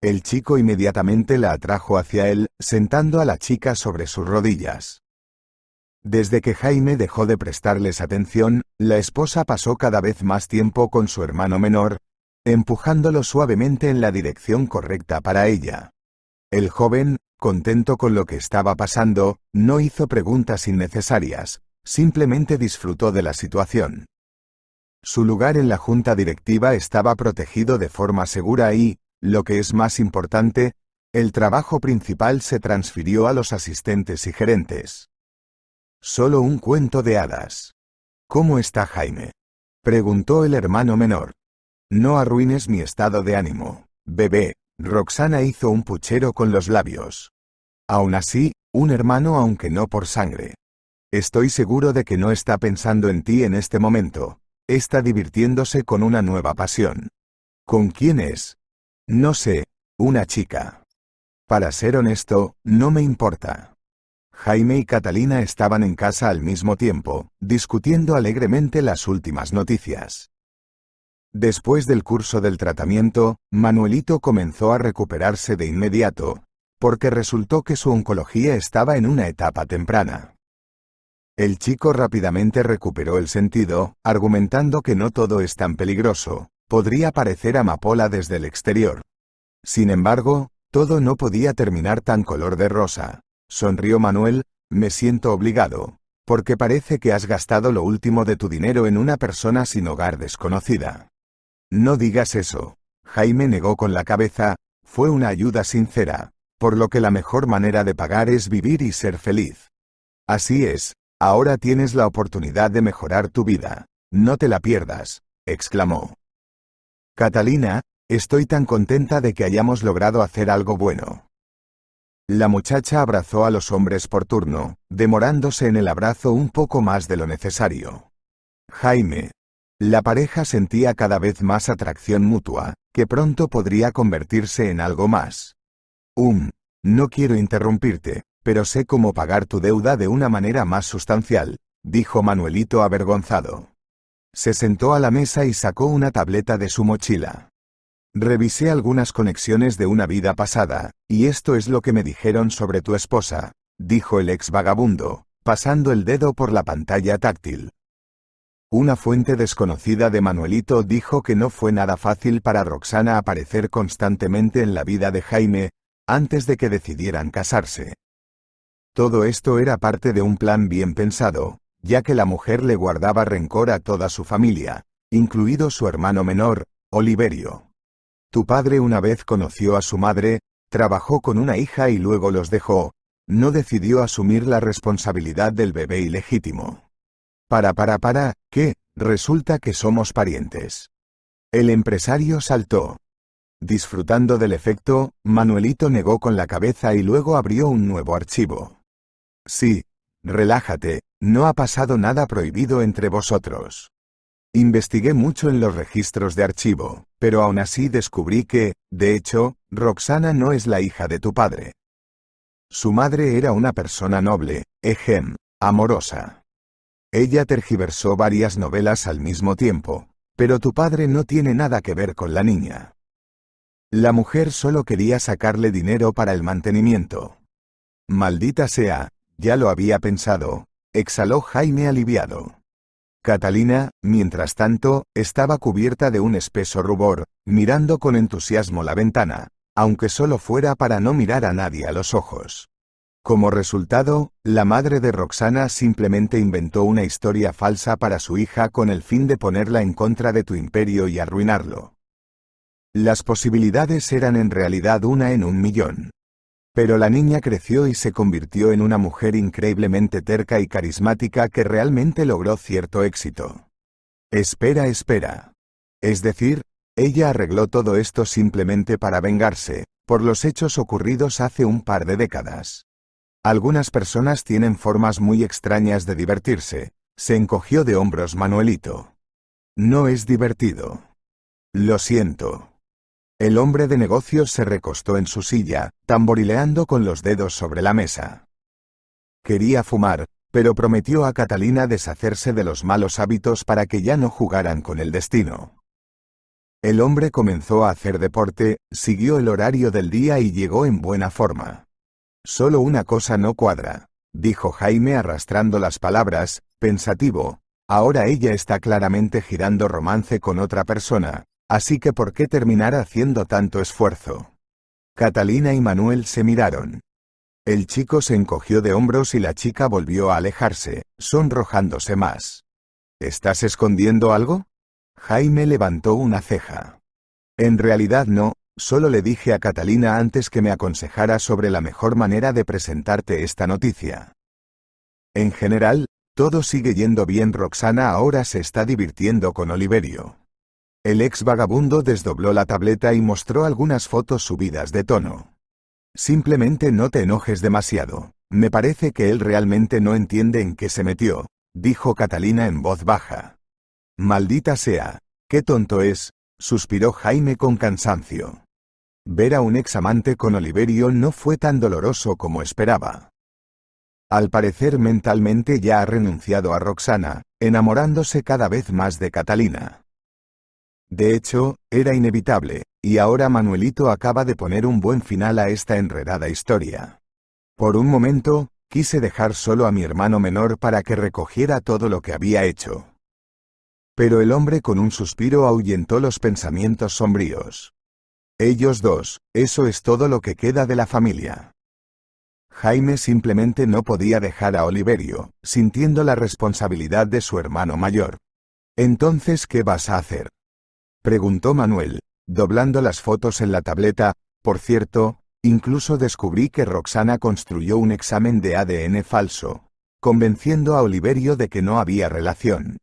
El chico inmediatamente la atrajo hacia él, sentando a la chica sobre sus rodillas. Desde que Jaime dejó de prestarles atención, la esposa pasó cada vez más tiempo con su hermano menor, empujándolo suavemente en la dirección correcta para ella. El joven, contento con lo que estaba pasando, no hizo preguntas innecesarias, simplemente disfrutó de la situación. Su lugar en la junta directiva estaba protegido de forma segura y, lo que es más importante, el trabajo principal se transfirió a los asistentes y gerentes. Solo un cuento de hadas. ¿Cómo está Jaime? preguntó el hermano menor. No arruines mi estado de ánimo, bebé. Roxana hizo un puchero con los labios. Aún así, un hermano aunque no por sangre. Estoy seguro de que no está pensando en ti en este momento. Está divirtiéndose con una nueva pasión. ¿Con quién es? No sé, una chica. Para ser honesto, no me importa. Jaime y Catalina estaban en casa al mismo tiempo, discutiendo alegremente las últimas noticias. Después del curso del tratamiento, Manuelito comenzó a recuperarse de inmediato, porque resultó que su oncología estaba en una etapa temprana. El chico rápidamente recuperó el sentido, argumentando que no todo es tan peligroso, podría parecer amapola desde el exterior. Sin embargo, todo no podía terminar tan color de rosa. Sonrió Manuel, me siento obligado, porque parece que has gastado lo último de tu dinero en una persona sin hogar desconocida. No digas eso. Jaime negó con la cabeza, fue una ayuda sincera, por lo que la mejor manera de pagar es vivir y ser feliz. Así es, ahora tienes la oportunidad de mejorar tu vida, no te la pierdas, exclamó. Catalina, estoy tan contenta de que hayamos logrado hacer algo bueno. La muchacha abrazó a los hombres por turno, demorándose en el abrazo un poco más de lo necesario. Jaime, la pareja sentía cada vez más atracción mutua, que pronto podría convertirse en algo más. Um, no quiero interrumpirte, pero sé cómo pagar tu deuda de una manera más sustancial, dijo Manuelito avergonzado. Se sentó a la mesa y sacó una tableta de su mochila. Revisé algunas conexiones de una vida pasada, y esto es lo que me dijeron sobre tu esposa, dijo el ex vagabundo, pasando el dedo por la pantalla táctil. Una fuente desconocida de Manuelito dijo que no fue nada fácil para Roxana aparecer constantemente en la vida de Jaime, antes de que decidieran casarse. Todo esto era parte de un plan bien pensado, ya que la mujer le guardaba rencor a toda su familia, incluido su hermano menor, Oliverio. Tu padre una vez conoció a su madre, trabajó con una hija y luego los dejó, no decidió asumir la responsabilidad del bebé ilegítimo. Para, para, para, ¿qué? Resulta que somos parientes. El empresario saltó. Disfrutando del efecto, Manuelito negó con la cabeza y luego abrió un nuevo archivo. Sí, relájate, no ha pasado nada prohibido entre vosotros. Investigué mucho en los registros de archivo, pero aún así descubrí que, de hecho, Roxana no es la hija de tu padre. Su madre era una persona noble, ejem, amorosa. Ella tergiversó varias novelas al mismo tiempo, pero tu padre no tiene nada que ver con la niña. La mujer solo quería sacarle dinero para el mantenimiento. Maldita sea, ya lo había pensado, exhaló Jaime aliviado. Catalina, mientras tanto, estaba cubierta de un espeso rubor, mirando con entusiasmo la ventana, aunque solo fuera para no mirar a nadie a los ojos. Como resultado, la madre de Roxana simplemente inventó una historia falsa para su hija con el fin de ponerla en contra de tu imperio y arruinarlo. Las posibilidades eran en realidad una en un millón. Pero la niña creció y se convirtió en una mujer increíblemente terca y carismática que realmente logró cierto éxito. Espera, espera. Es decir, ella arregló todo esto simplemente para vengarse, por los hechos ocurridos hace un par de décadas. Algunas personas tienen formas muy extrañas de divertirse, se encogió de hombros Manuelito. No es divertido. Lo siento. El hombre de negocios se recostó en su silla, tamborileando con los dedos sobre la mesa. Quería fumar, pero prometió a Catalina deshacerse de los malos hábitos para que ya no jugaran con el destino. El hombre comenzó a hacer deporte, siguió el horario del día y llegó en buena forma. Solo una cosa no cuadra, dijo Jaime arrastrando las palabras, pensativo. Ahora ella está claramente girando romance con otra persona, así que ¿por qué terminar haciendo tanto esfuerzo? Catalina y Manuel se miraron. El chico se encogió de hombros y la chica volvió a alejarse, sonrojándose más. ¿Estás escondiendo algo? Jaime levantó una ceja. En realidad no, Solo le dije a Catalina antes que me aconsejara sobre la mejor manera de presentarte esta noticia. En general, todo sigue yendo bien. Roxana ahora se está divirtiendo con Oliverio. El ex vagabundo desdobló la tableta y mostró algunas fotos subidas de tono. Simplemente no te enojes demasiado. Me parece que él realmente no entiende en qué se metió, dijo Catalina en voz baja. Maldita sea, qué tonto es, suspiró Jaime con cansancio. Ver a un ex amante con Oliverio no fue tan doloroso como esperaba. Al parecer mentalmente ya ha renunciado a Roxana, enamorándose cada vez más de Catalina. De hecho, era inevitable, y ahora Manuelito acaba de poner un buen final a esta enredada historia. Por un momento, quise dejar solo a mi hermano menor para que recogiera todo lo que había hecho. Pero el hombre con un suspiro ahuyentó los pensamientos sombríos. Ellos dos, eso es todo lo que queda de la familia. Jaime simplemente no podía dejar a Oliverio, sintiendo la responsabilidad de su hermano mayor. Entonces, ¿qué vas a hacer? preguntó Manuel, doblando las fotos en la tableta, por cierto, incluso descubrí que Roxana construyó un examen de ADN falso, convenciendo a Oliverio de que no había relación.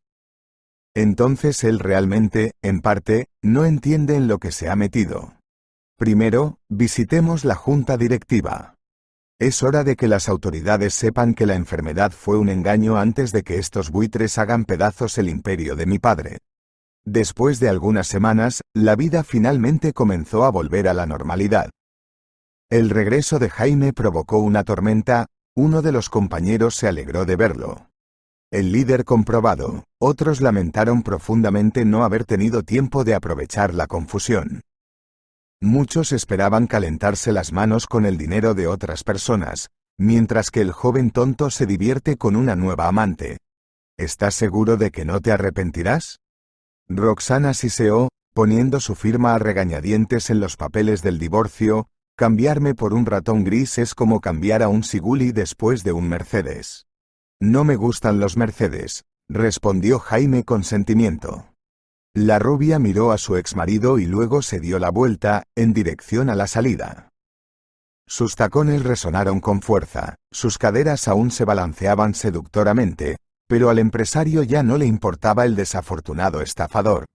Entonces él realmente, en parte, no entiende en lo que se ha metido. Primero, visitemos la junta directiva. Es hora de que las autoridades sepan que la enfermedad fue un engaño antes de que estos buitres hagan pedazos el imperio de mi padre. Después de algunas semanas, la vida finalmente comenzó a volver a la normalidad. El regreso de Jaime provocó una tormenta, uno de los compañeros se alegró de verlo. El líder comprobado, otros lamentaron profundamente no haber tenido tiempo de aprovechar la confusión. Muchos esperaban calentarse las manos con el dinero de otras personas, mientras que el joven tonto se divierte con una nueva amante. ¿Estás seguro de que no te arrepentirás? Roxana siseó, poniendo su firma a regañadientes en los papeles del divorcio, cambiarme por un ratón gris es como cambiar a un Siguli después de un Mercedes. No me gustan los Mercedes, respondió Jaime con sentimiento. La rubia miró a su exmarido y luego se dio la vuelta, en dirección a la salida. Sus tacones resonaron con fuerza, sus caderas aún se balanceaban seductoramente, pero al empresario ya no le importaba el desafortunado estafador.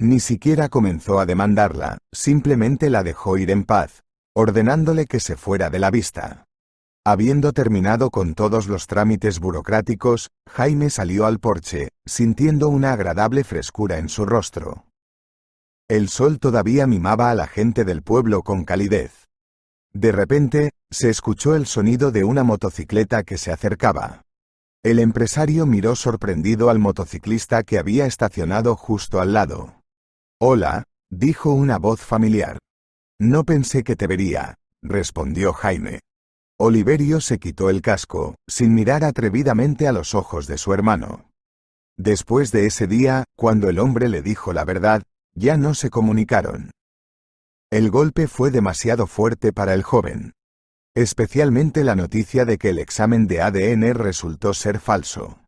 Ni siquiera comenzó a demandarla, simplemente la dejó ir en paz, ordenándole que se fuera de la vista. Habiendo terminado con todos los trámites burocráticos, Jaime salió al porche, sintiendo una agradable frescura en su rostro. El sol todavía mimaba a la gente del pueblo con calidez. De repente, se escuchó el sonido de una motocicleta que se acercaba. El empresario miró sorprendido al motociclista que había estacionado justo al lado. Hola, dijo una voz familiar. No pensé que te vería, respondió Jaime. Oliverio se quitó el casco, sin mirar atrevidamente a los ojos de su hermano. Después de ese día, cuando el hombre le dijo la verdad, ya no se comunicaron. El golpe fue demasiado fuerte para el joven. Especialmente la noticia de que el examen de ADN resultó ser falso.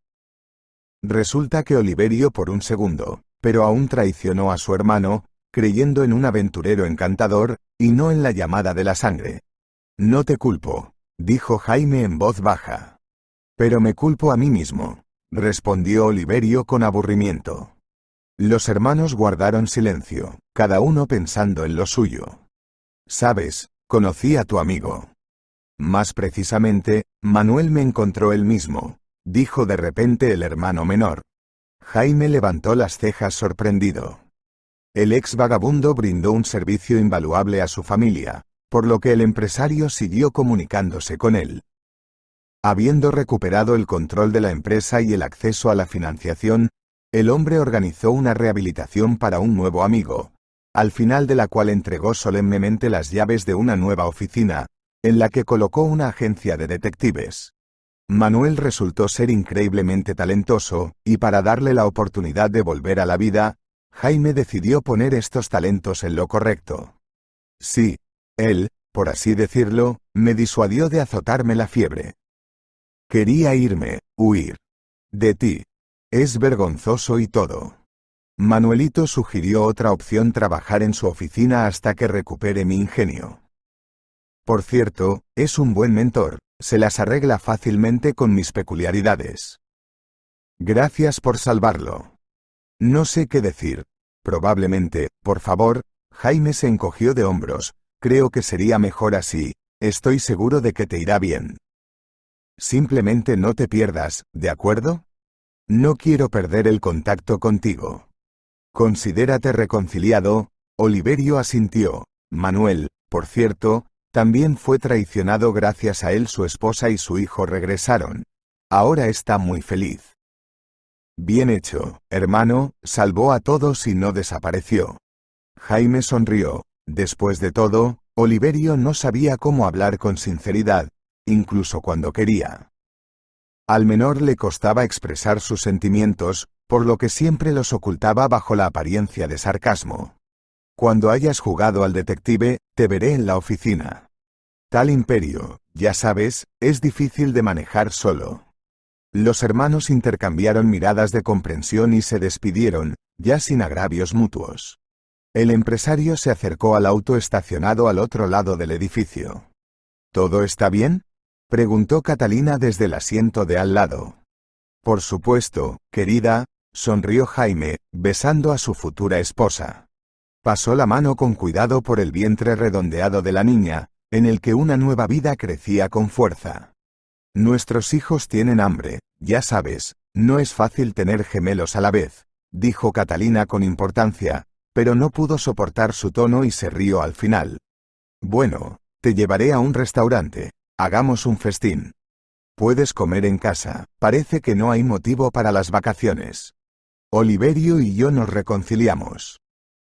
Resulta que Oliverio por un segundo, pero aún traicionó a su hermano, creyendo en un aventurero encantador, y no en la llamada de la sangre. No te culpo dijo Jaime en voz baja. Pero me culpo a mí mismo, respondió Oliverio con aburrimiento. Los hermanos guardaron silencio, cada uno pensando en lo suyo. Sabes, conocí a tu amigo. Más precisamente, Manuel me encontró él mismo, dijo de repente el hermano menor. Jaime levantó las cejas sorprendido. El ex vagabundo brindó un servicio invaluable a su familia, por lo que el empresario siguió comunicándose con él. Habiendo recuperado el control de la empresa y el acceso a la financiación, el hombre organizó una rehabilitación para un nuevo amigo, al final de la cual entregó solemnemente las llaves de una nueva oficina, en la que colocó una agencia de detectives. Manuel resultó ser increíblemente talentoso, y para darle la oportunidad de volver a la vida, Jaime decidió poner estos talentos en lo correcto. Sí, él, por así decirlo, me disuadió de azotarme la fiebre. Quería irme, huir. De ti. Es vergonzoso y todo. Manuelito sugirió otra opción trabajar en su oficina hasta que recupere mi ingenio. Por cierto, es un buen mentor, se las arregla fácilmente con mis peculiaridades. Gracias por salvarlo. No sé qué decir. Probablemente, por favor, Jaime se encogió de hombros, Creo que sería mejor así, estoy seguro de que te irá bien. Simplemente no te pierdas, ¿de acuerdo? No quiero perder el contacto contigo. Considérate reconciliado, Oliverio asintió. Manuel, por cierto, también fue traicionado gracias a él su esposa y su hijo regresaron. Ahora está muy feliz. Bien hecho, hermano, salvó a todos y no desapareció. Jaime sonrió, Después de todo, Oliverio no sabía cómo hablar con sinceridad, incluso cuando quería. Al menor le costaba expresar sus sentimientos, por lo que siempre los ocultaba bajo la apariencia de sarcasmo. Cuando hayas jugado al detective, te veré en la oficina. Tal imperio, ya sabes, es difícil de manejar solo. Los hermanos intercambiaron miradas de comprensión y se despidieron, ya sin agravios mutuos. El empresario se acercó al auto estacionado al otro lado del edificio. ¿Todo está bien? preguntó Catalina desde el asiento de al lado. Por supuesto, querida, sonrió Jaime, besando a su futura esposa. Pasó la mano con cuidado por el vientre redondeado de la niña, en el que una nueva vida crecía con fuerza. Nuestros hijos tienen hambre, ya sabes, no es fácil tener gemelos a la vez, dijo Catalina con importancia, pero no pudo soportar su tono y se rió al final. Bueno, te llevaré a un restaurante. Hagamos un festín. Puedes comer en casa, parece que no hay motivo para las vacaciones. Oliverio y yo nos reconciliamos.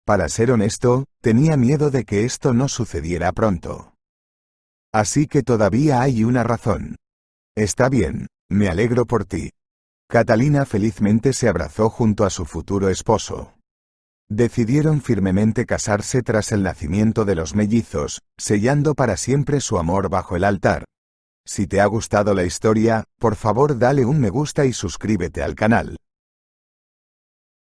Para ser honesto, tenía miedo de que esto no sucediera pronto. Así que todavía hay una razón. Está bien, me alegro por ti. Catalina felizmente se abrazó junto a su futuro esposo. Decidieron firmemente casarse tras el nacimiento de los mellizos, sellando para siempre su amor bajo el altar. Si te ha gustado la historia, por favor dale un me gusta y suscríbete al canal.